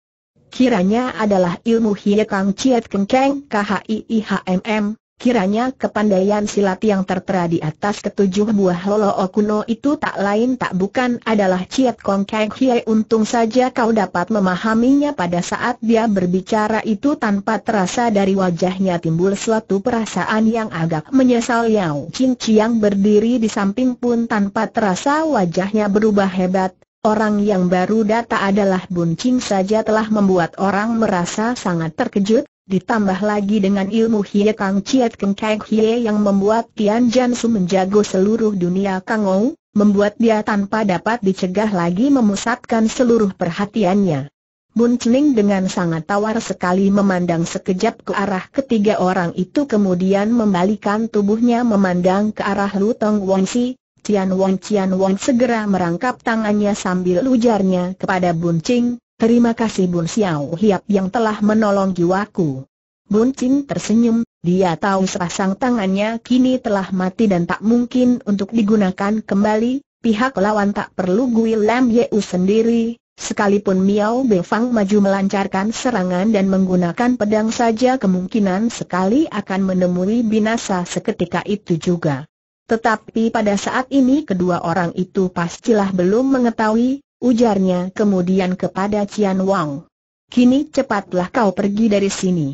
Speaker 1: Kiranya adalah ilmu Hie Kang Chiat Kengkeng KHIIHMM, Kiranya kepandaian silat yang tertera di atas ketujuh buah lolo okuno itu tak lain tak bukan adalah Ciet Kong Kang Hie untung saja kau dapat memahaminya pada saat dia berbicara itu tanpa terasa dari wajahnya timbul suatu perasaan yang agak menyesal Yao Ching Chiang berdiri di samping pun tanpa terasa wajahnya berubah hebat Orang yang baru data adalah Bun Ching saja telah membuat orang merasa sangat terkejut, Ditambah lagi dengan ilmu Hie Kang Chiat Keng Kang Hie yang membuat Tian Su menjago seluruh dunia Kang Ou, membuat dia tanpa dapat dicegah lagi memusatkan seluruh perhatiannya. Bun Cening dengan sangat tawar sekali memandang sekejap ke arah ketiga orang itu kemudian membalikan tubuhnya memandang ke arah Lu Wong Wangsi, Tian Wong Tian Wong segera merangkap tangannya sambil ujarnya kepada Bun Cening, Terima kasih Bun Xiao Hiap yang telah menolong jiwaku. Bun Chin tersenyum, dia tahu sepasang tangannya kini telah mati dan tak mungkin untuk digunakan kembali, pihak lawan tak perlu Gui Lam Yeu sendiri, sekalipun Miao Befang maju melancarkan serangan dan menggunakan pedang saja kemungkinan sekali akan menemui binasa seketika itu juga. Tetapi pada saat ini kedua orang itu pastilah belum mengetahui ujarnya kemudian kepada Cian Wang. Kini cepatlah kau pergi dari sini.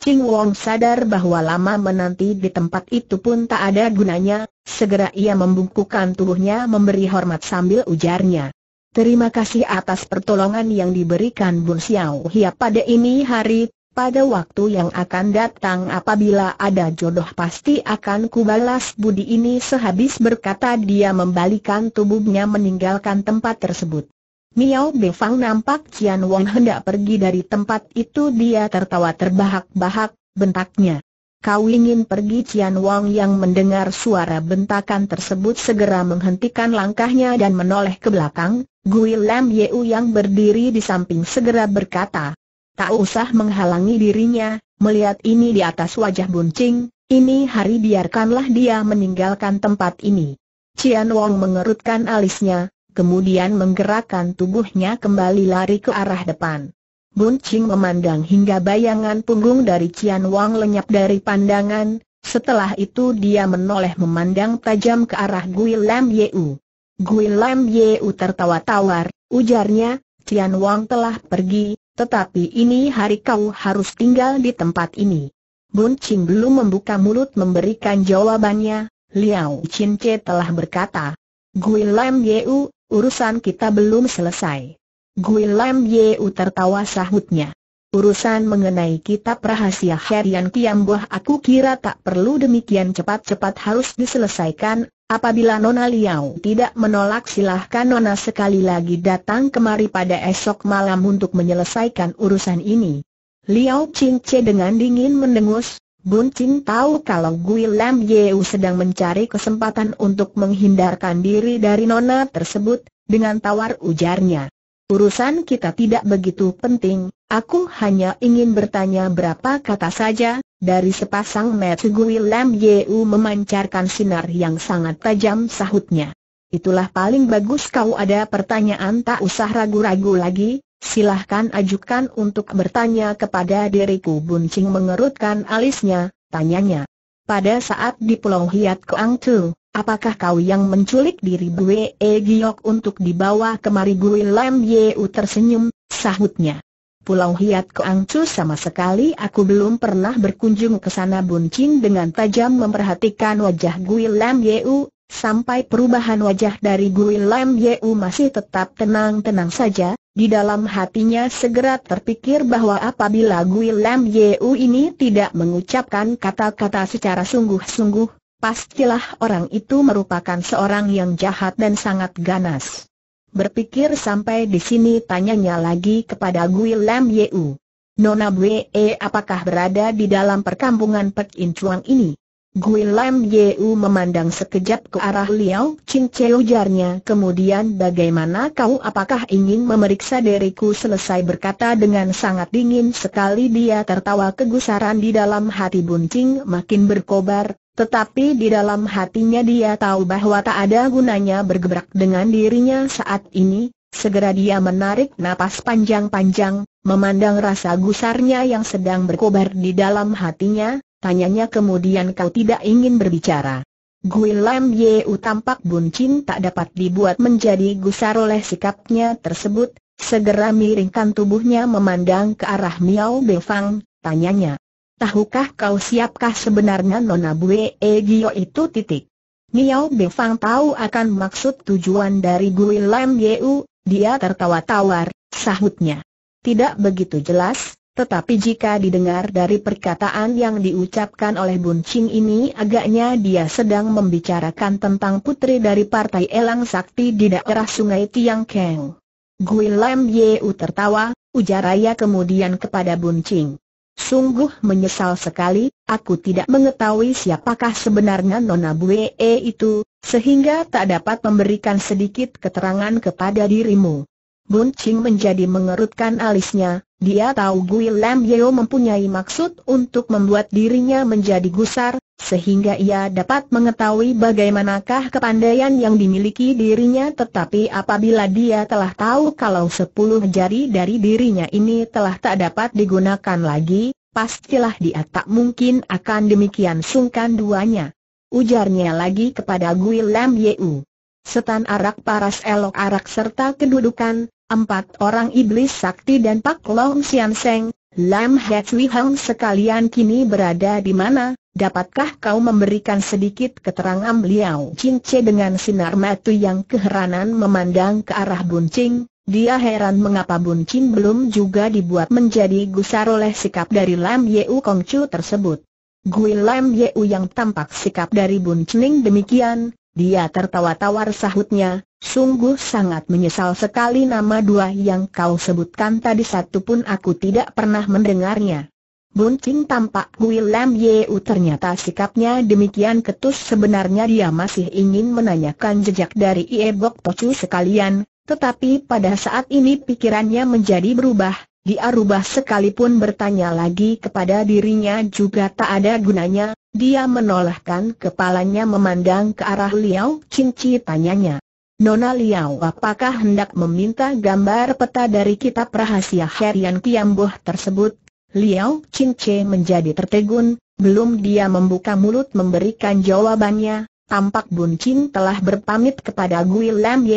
Speaker 1: Ching Wong sadar bahwa lama menanti di tempat itu pun tak ada gunanya, segera ia membungkukkan tubuhnya memberi hormat sambil ujarnya. Terima kasih atas pertolongan yang diberikan Bun Xiao Hia pada ini hari, pada waktu yang akan datang apabila ada jodoh pasti akan kubalas budi ini sehabis berkata dia membalikan tubuhnya meninggalkan tempat tersebut. Miao Befang nampak Cian Wong hendak pergi dari tempat itu dia tertawa terbahak-bahak, bentaknya. Kau ingin pergi Cian Wong yang mendengar suara bentakan tersebut segera menghentikan langkahnya dan menoleh ke belakang, Gui Lam Yeu yang berdiri di samping segera berkata, tak usah menghalangi dirinya, melihat ini di atas wajah buncing, ini hari biarkanlah dia meninggalkan tempat ini. Cian Wong mengerutkan alisnya, kemudian menggerakkan tubuhnya kembali lari ke arah depan. Buncing memandang hingga bayangan punggung dari Cian Wang lenyap dari pandangan, setelah itu dia menoleh memandang tajam ke arah Gui Lam Yeu. Gui Lam Yeu tertawa tawar, ujarnya, Cian Wang telah pergi, tetapi ini hari kau harus tinggal di tempat ini. Bun Ching belum membuka mulut memberikan jawabannya, Liao Chin Che telah berkata, Gui Lam Yeu, urusan kita belum selesai. Gui Lam Yeu tertawa sahutnya. Urusan mengenai kitab rahasia Herian Boh aku kira tak perlu demikian cepat-cepat harus diselesaikan, Apabila Nona Liao tidak menolak silahkan Nona sekali lagi datang kemari pada esok malam untuk menyelesaikan urusan ini. Liao Ching Che dengan dingin mendengus, Bun Ching tahu kalau Gui Lam Yeu sedang mencari kesempatan untuk menghindarkan diri dari Nona tersebut, dengan tawar ujarnya. Urusan kita tidak begitu penting, Aku hanya ingin bertanya berapa kata saja, dari sepasang mata Gui Lam Yeu memancarkan sinar yang sangat tajam sahutnya. Itulah paling bagus kau ada pertanyaan tak usah ragu-ragu lagi, silahkan ajukan untuk bertanya kepada diriku Buncing mengerutkan alisnya, tanyanya. Pada saat di Pulau Hiat Koang Tu, Apakah kau yang menculik diri Bue E Giok untuk dibawa kemari Gui Lam Yeu tersenyum, sahutnya. Pulau Hiat Keangcu sama sekali aku belum pernah berkunjung ke sana Buncing dengan tajam memperhatikan wajah Gui Lam Yeu, sampai perubahan wajah dari Gui Lam Yeu masih tetap tenang-tenang saja, di dalam hatinya segera terpikir bahwa apabila Gui Lam Yeu ini tidak mengucapkan kata-kata secara sungguh-sungguh, pastilah orang itu merupakan seorang yang jahat dan sangat ganas. Berpikir sampai di sini tanyanya lagi kepada Gui Lam Yeu. Nona Bwe eh, apakah berada di dalam perkampungan Pek In Chuang ini? Gui Lam Yeu memandang sekejap ke arah Liao Ching Che ujarnya kemudian bagaimana kau apakah ingin memeriksa diriku selesai berkata dengan sangat dingin sekali dia tertawa kegusaran di dalam hati Ching makin berkobar, tetapi di dalam hatinya dia tahu bahwa tak ada gunanya bergebrak dengan dirinya saat ini, segera dia menarik napas panjang-panjang, memandang rasa gusarnya yang sedang berkobar di dalam hatinya, tanyanya kemudian kau tidak ingin berbicara. Gui Lam Yeu tampak buncin tak dapat dibuat menjadi gusar oleh sikapnya tersebut, segera miringkan tubuhnya memandang ke arah Miao Befang, tanyanya, Tahukah kau siapkah sebenarnya Nona Bue Egyo eh, itu titik? Niau Befang tahu akan maksud tujuan dari Gui Lam Yeu, dia tertawa tawar, sahutnya. Tidak begitu jelas, tetapi jika didengar dari perkataan yang diucapkan oleh Bun Ching ini agaknya dia sedang membicarakan tentang putri dari Partai Elang Sakti di daerah Sungai Tiang Keng. Gui Lam Yeu tertawa, ujaraya kemudian kepada Bun Ching. Sungguh menyesal sekali, aku tidak mengetahui siapakah sebenarnya Nona E itu, sehingga tak dapat memberikan sedikit keterangan kepada dirimu. Bun Ching menjadi mengerutkan alisnya, dia tahu Gui Lam Yeo mempunyai maksud untuk membuat dirinya menjadi gusar, sehingga ia dapat mengetahui bagaimanakah kepandaian yang dimiliki dirinya tetapi apabila dia telah tahu kalau sepuluh jari dari dirinya ini telah tak dapat digunakan lagi, pastilah dia tak mungkin akan demikian sungkan duanya. Ujarnya lagi kepada Gui Lam Yeu. Setan arak paras elok arak serta kedudukan, empat orang iblis sakti dan Pak Long Sian Seng, Lam Hek Chui Hong sekalian kini berada di mana? Dapatkah kau memberikan sedikit keterangan Liao Chin Che dengan sinar mata yang keheranan memandang ke arah Buncing? Dia heran mengapa Buncing belum juga dibuat menjadi gusar oleh sikap dari Lam Yeu Kong Chu tersebut. Gui Lam Yeu yang tampak sikap dari Buncing demikian, dia tertawa tawa sahutnya, Sungguh sangat menyesal sekali nama dua yang kau sebutkan tadi satu pun aku tidak pernah mendengarnya. Bunting tampak William Yeu ternyata sikapnya demikian ketus sebenarnya dia masih ingin menanyakan jejak dari Iebok Tocu sekalian, tetapi pada saat ini pikirannya menjadi berubah, dia rubah sekalipun bertanya lagi kepada dirinya juga tak ada gunanya, dia menolakkan kepalanya memandang ke arah Liao Cinci tanyanya. Nona Liao apakah hendak meminta gambar peta dari kitab rahasia Herian Kiamboh tersebut? Liao Qingce menjadi tertegun, belum dia membuka mulut memberikan jawabannya, tampak Bun telah berpamit kepada Gui Lam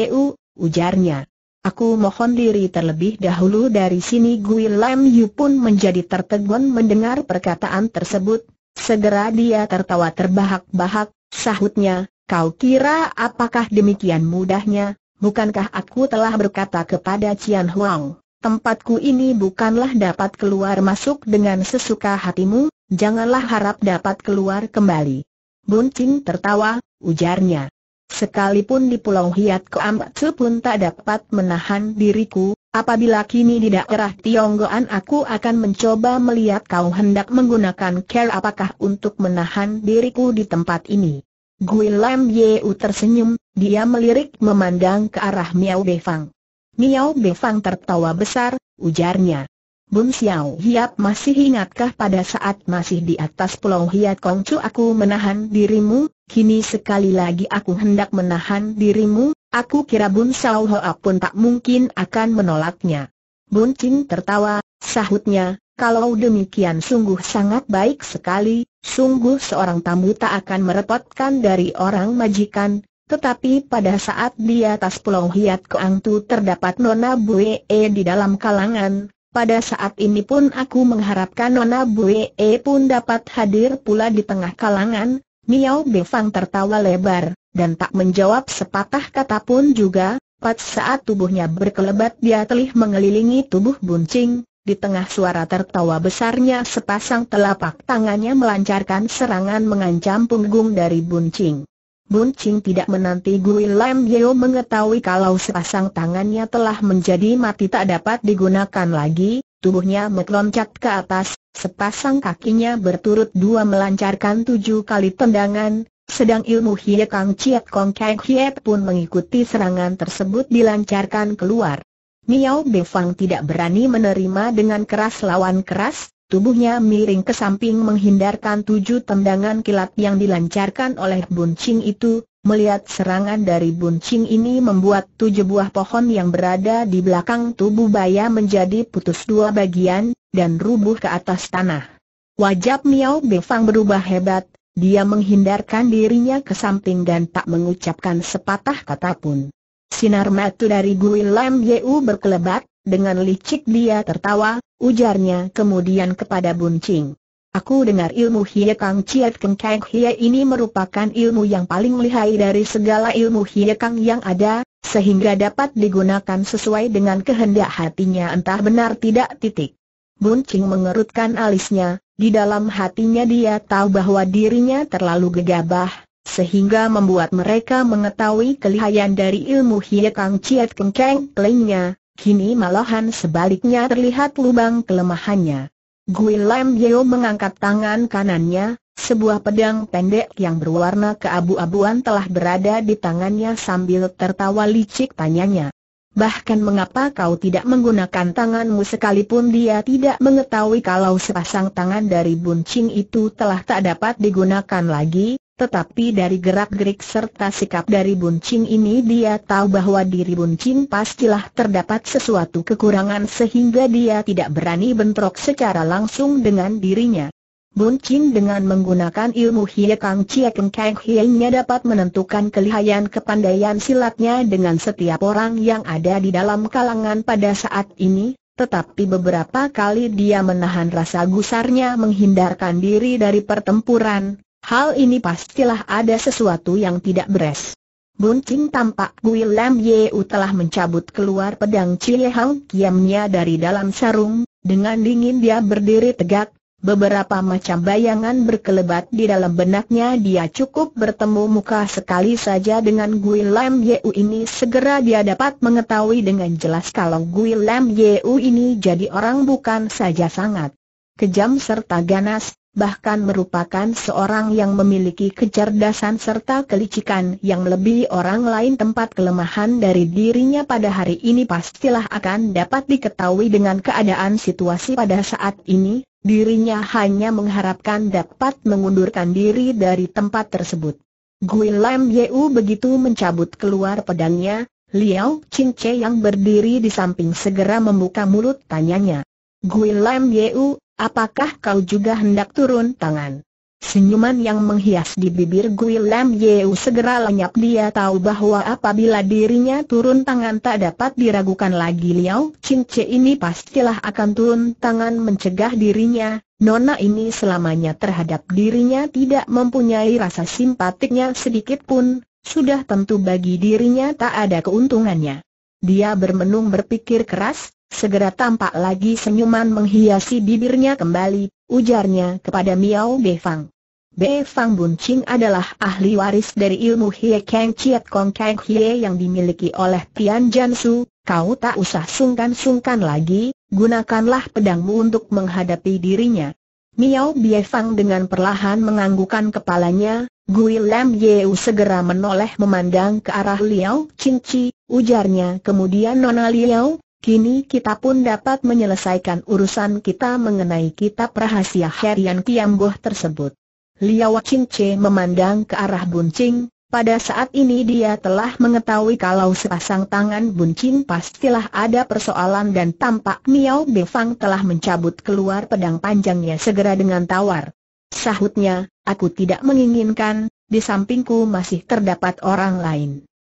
Speaker 1: ujarnya. Aku mohon diri terlebih dahulu dari sini Gui Lam Yu pun menjadi tertegun mendengar perkataan tersebut, segera dia tertawa terbahak-bahak, sahutnya, Kau kira apakah demikian mudahnya? Bukankah aku telah berkata kepada Cian Huang, tempatku ini bukanlah dapat keluar masuk dengan sesuka hatimu, janganlah harap dapat keluar kembali. Qing tertawa, ujarnya. Sekalipun di Pulau Hiat Koamatsu pun tak dapat menahan diriku, apabila kini di daerah Tionggoan aku akan mencoba melihat kau hendak menggunakan care apakah untuk menahan diriku di tempat ini. Gui Lam Yeu tersenyum, dia melirik memandang ke arah Miao Befang. Miao Befang tertawa besar, ujarnya. Bun Xiao Hiap masih ingatkah pada saat masih di atas pulau Hiat Kongcu aku menahan dirimu, kini sekali lagi aku hendak menahan dirimu, aku kira Bun Xiao Hoa pun tak mungkin akan menolaknya. Bun Qing tertawa, sahutnya, kalau demikian sungguh sangat baik sekali, Sungguh seorang tamu tak akan merepotkan dari orang majikan, tetapi pada saat di atas pulau Hiat Koang Tu terdapat Nona Bue e di dalam kalangan, pada saat ini pun aku mengharapkan Nona Bue e pun dapat hadir pula di tengah kalangan, Miao Befang tertawa lebar, dan tak menjawab sepatah kata pun juga, Pada saat tubuhnya berkelebat dia telih mengelilingi tubuh buncing, di tengah suara tertawa besarnya sepasang telapak tangannya melancarkan serangan mengancam punggung dari Buncing. Buncing tidak menanti Gui Lam Yeo mengetahui kalau sepasang tangannya telah menjadi mati tak dapat digunakan lagi, tubuhnya meloncat ke atas, sepasang kakinya berturut dua melancarkan tujuh kali tendangan, sedang ilmu Hie Kang Chiat Kong Kang Hie pun mengikuti serangan tersebut dilancarkan keluar. Miao Befang tidak berani menerima dengan keras lawan keras, tubuhnya miring ke samping menghindarkan tujuh tendangan kilat yang dilancarkan oleh buncing itu, melihat serangan dari buncing ini membuat tujuh buah pohon yang berada di belakang tubuh baya menjadi putus dua bagian, dan rubuh ke atas tanah. Wajah Miao Befang berubah hebat, dia menghindarkan dirinya ke samping dan tak mengucapkan sepatah kata pun. Sinar mata dari Gui Lam Yeu berkelebat, dengan licik dia tertawa, ujarnya kemudian kepada Bun Ching. Aku dengar ilmu Hie Kang Chiat Keng Kang Hie ini merupakan ilmu yang paling lihai dari segala ilmu Hie Kang yang ada, sehingga dapat digunakan sesuai dengan kehendak hatinya entah benar tidak titik. Bun Ching mengerutkan alisnya, di dalam hatinya dia tahu bahwa dirinya terlalu gegabah, sehingga membuat mereka mengetahui kelihayan dari ilmu Hie Kang Chiat Keng Keng Klingnya, kini malahan sebaliknya terlihat lubang kelemahannya. Gui Lam Yeo mengangkat tangan kanannya, sebuah pedang pendek yang berwarna keabu-abuan telah berada di tangannya sambil tertawa licik tanyanya. Bahkan mengapa kau tidak menggunakan tanganmu sekalipun dia tidak mengetahui kalau sepasang tangan dari buncing itu telah tak dapat digunakan lagi, tetapi dari gerak-gerik serta sikap dari Buncing ini dia tahu bahwa diri Buncing pastilah terdapat sesuatu kekurangan sehingga dia tidak berani bentrok secara langsung dengan dirinya. Buncing dengan menggunakan ilmu Hie Kang Chie Keng Kang Hie-nya dapat menentukan kelihayan kepandaian silatnya dengan setiap orang yang ada di dalam kalangan pada saat ini, tetapi beberapa kali dia menahan rasa gusarnya menghindarkan diri dari pertempuran, Hal ini pastilah ada sesuatu yang tidak beres. Bunting tampak Gui Lam Yeu telah mencabut keluar pedang Cie Hang Kiamnya dari dalam sarung, dengan dingin dia berdiri tegak, beberapa macam bayangan berkelebat di dalam benaknya dia cukup bertemu muka sekali saja dengan Gui Lam Yeu ini segera dia dapat mengetahui dengan jelas kalau Gui Lam Yeu ini jadi orang bukan saja sangat kejam serta ganas, bahkan merupakan seorang yang memiliki kecerdasan serta kelicikan yang lebih orang lain tempat kelemahan dari dirinya pada hari ini pastilah akan dapat diketahui dengan keadaan situasi pada saat ini, dirinya hanya mengharapkan dapat mengundurkan diri dari tempat tersebut. Gui Lam Yeu begitu mencabut keluar pedangnya, Liao Qingce yang berdiri di samping segera membuka mulut tanyanya. Gui Lam Yeu, apakah kau juga hendak turun tangan? Senyuman yang menghias di bibir Gui Lam Yeu segera lenyap dia tahu bahwa apabila dirinya turun tangan tak dapat diragukan lagi Liao Ching Che ini pastilah akan turun tangan mencegah dirinya, nona ini selamanya terhadap dirinya tidak mempunyai rasa simpatiknya sedikit pun, sudah tentu bagi dirinya tak ada keuntungannya. Dia bermenung berpikir keras, segera tampak lagi senyuman menghiasi bibirnya kembali, ujarnya kepada Miao Befang. Befang Buncing adalah ahli waris dari ilmu Hie Kang Chiat Kong Kang Hie yang dimiliki oleh Tian Jansu, kau tak usah sungkan-sungkan lagi, gunakanlah pedangmu untuk menghadapi dirinya. Miao Beifang dengan perlahan menganggukan kepalanya, Gui Lam Yeu segera menoleh memandang ke arah Liao Cinci, ujarnya kemudian Nona Liao, kini kita pun dapat menyelesaikan urusan kita mengenai kitab rahasia Herian Kiamboh tersebut. Liao Cinci memandang ke arah Buncing, pada saat ini dia telah mengetahui kalau sepasang tangan buncing pastilah ada persoalan dan tampak Miao Befang telah mencabut keluar pedang panjangnya segera dengan tawar. Sahutnya, aku tidak menginginkan, di sampingku masih terdapat orang lain.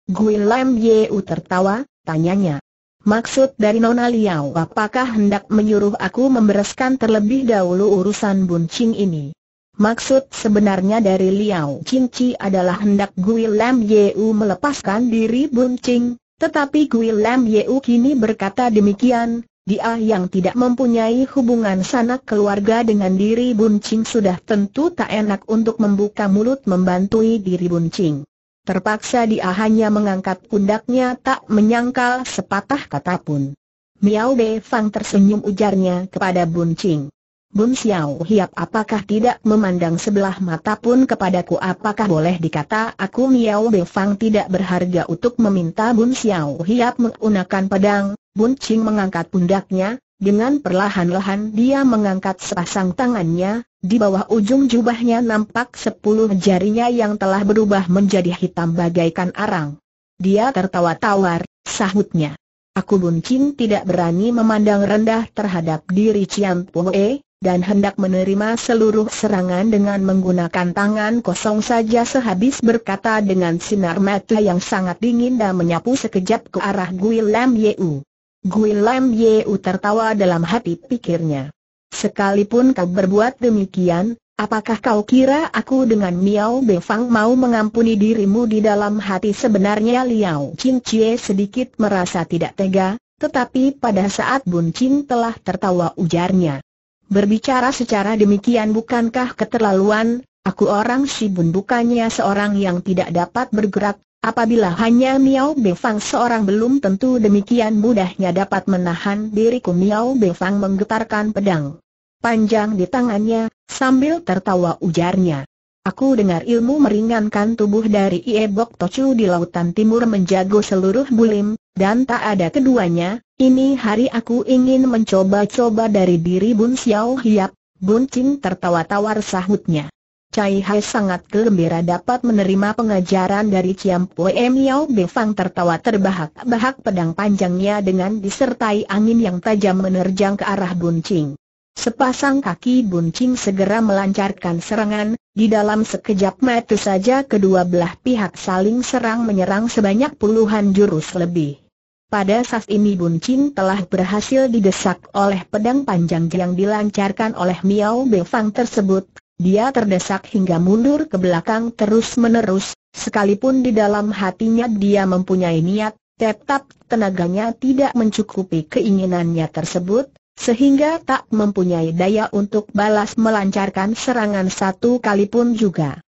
Speaker 1: Gui Lam Yeu tertawa, tanyanya. Maksud dari Nona Liao apakah hendak menyuruh aku membereskan terlebih dahulu urusan buncing ini? Maksud sebenarnya dari Liao Chi adalah hendak Gui Lam Yeu melepaskan diri buncing, tetapi Gui Lam Yeu kini berkata demikian, dia yang tidak mempunyai hubungan sanak keluarga dengan diri Buncing sudah tentu tak enak untuk membuka mulut membantui diri Buncing. Terpaksa dia hanya mengangkat pundaknya tak menyangkal sepatah kata pun. Miao Be Fang tersenyum ujarnya kepada Buncing. Bun Xiao Hiap apakah tidak memandang sebelah mata pun kepadaku apakah boleh dikata aku Miao Befang tidak berharga untuk meminta Bun Xiao Hiap menggunakan pedang, Bun Ching mengangkat pundaknya, dengan perlahan-lahan dia mengangkat sepasang tangannya, di bawah ujung jubahnya nampak sepuluh jarinya yang telah berubah menjadi hitam bagaikan arang. Dia tertawa tawar, sahutnya. Aku Bun buncing tidak berani memandang rendah terhadap diri Cian Pue, dan hendak menerima seluruh serangan dengan menggunakan tangan kosong saja sehabis berkata dengan sinar mata yang sangat dingin dan menyapu sekejap ke arah Gui Lam Yeu. Gui Lam Yeu tertawa dalam hati pikirnya. Sekalipun kau berbuat demikian, apakah kau kira aku dengan Miao Befang mau mengampuni dirimu di dalam hati sebenarnya Liao Chin Chie sedikit merasa tidak tega, tetapi pada saat Bun Chin telah tertawa ujarnya Berbicara secara demikian bukankah keterlaluan, aku orang Shibun bukannya seorang yang tidak dapat bergerak, apabila hanya Miao Befang seorang belum tentu demikian mudahnya dapat menahan diriku Miao Befang menggetarkan pedang panjang di tangannya, sambil tertawa ujarnya. Aku dengar ilmu meringankan tubuh dari Iebok Tocu di Lautan Timur menjago seluruh bulim, dan tak ada keduanya, ini hari aku ingin mencoba-coba dari diri Bun Xiao Hiap, Bun ching tertawa tawar sahutnya. Cai Hai sangat gembira dapat menerima pengajaran dari Ciam Pue Miao Befang tertawa terbahak-bahak pedang panjangnya dengan disertai angin yang tajam menerjang ke arah Bun ching. Sepasang kaki buncing segera melancarkan serangan, di dalam sekejap mata saja kedua belah pihak saling serang menyerang sebanyak puluhan jurus lebih. Pada saat ini buncing telah berhasil didesak oleh pedang panjang yang dilancarkan oleh Miao Befang tersebut, dia terdesak hingga mundur ke belakang terus-menerus, sekalipun di dalam hatinya dia mempunyai niat, tetap tenaganya tidak mencukupi keinginannya tersebut, sehingga tak mempunyai daya untuk balas melancarkan serangan satu kali pun juga.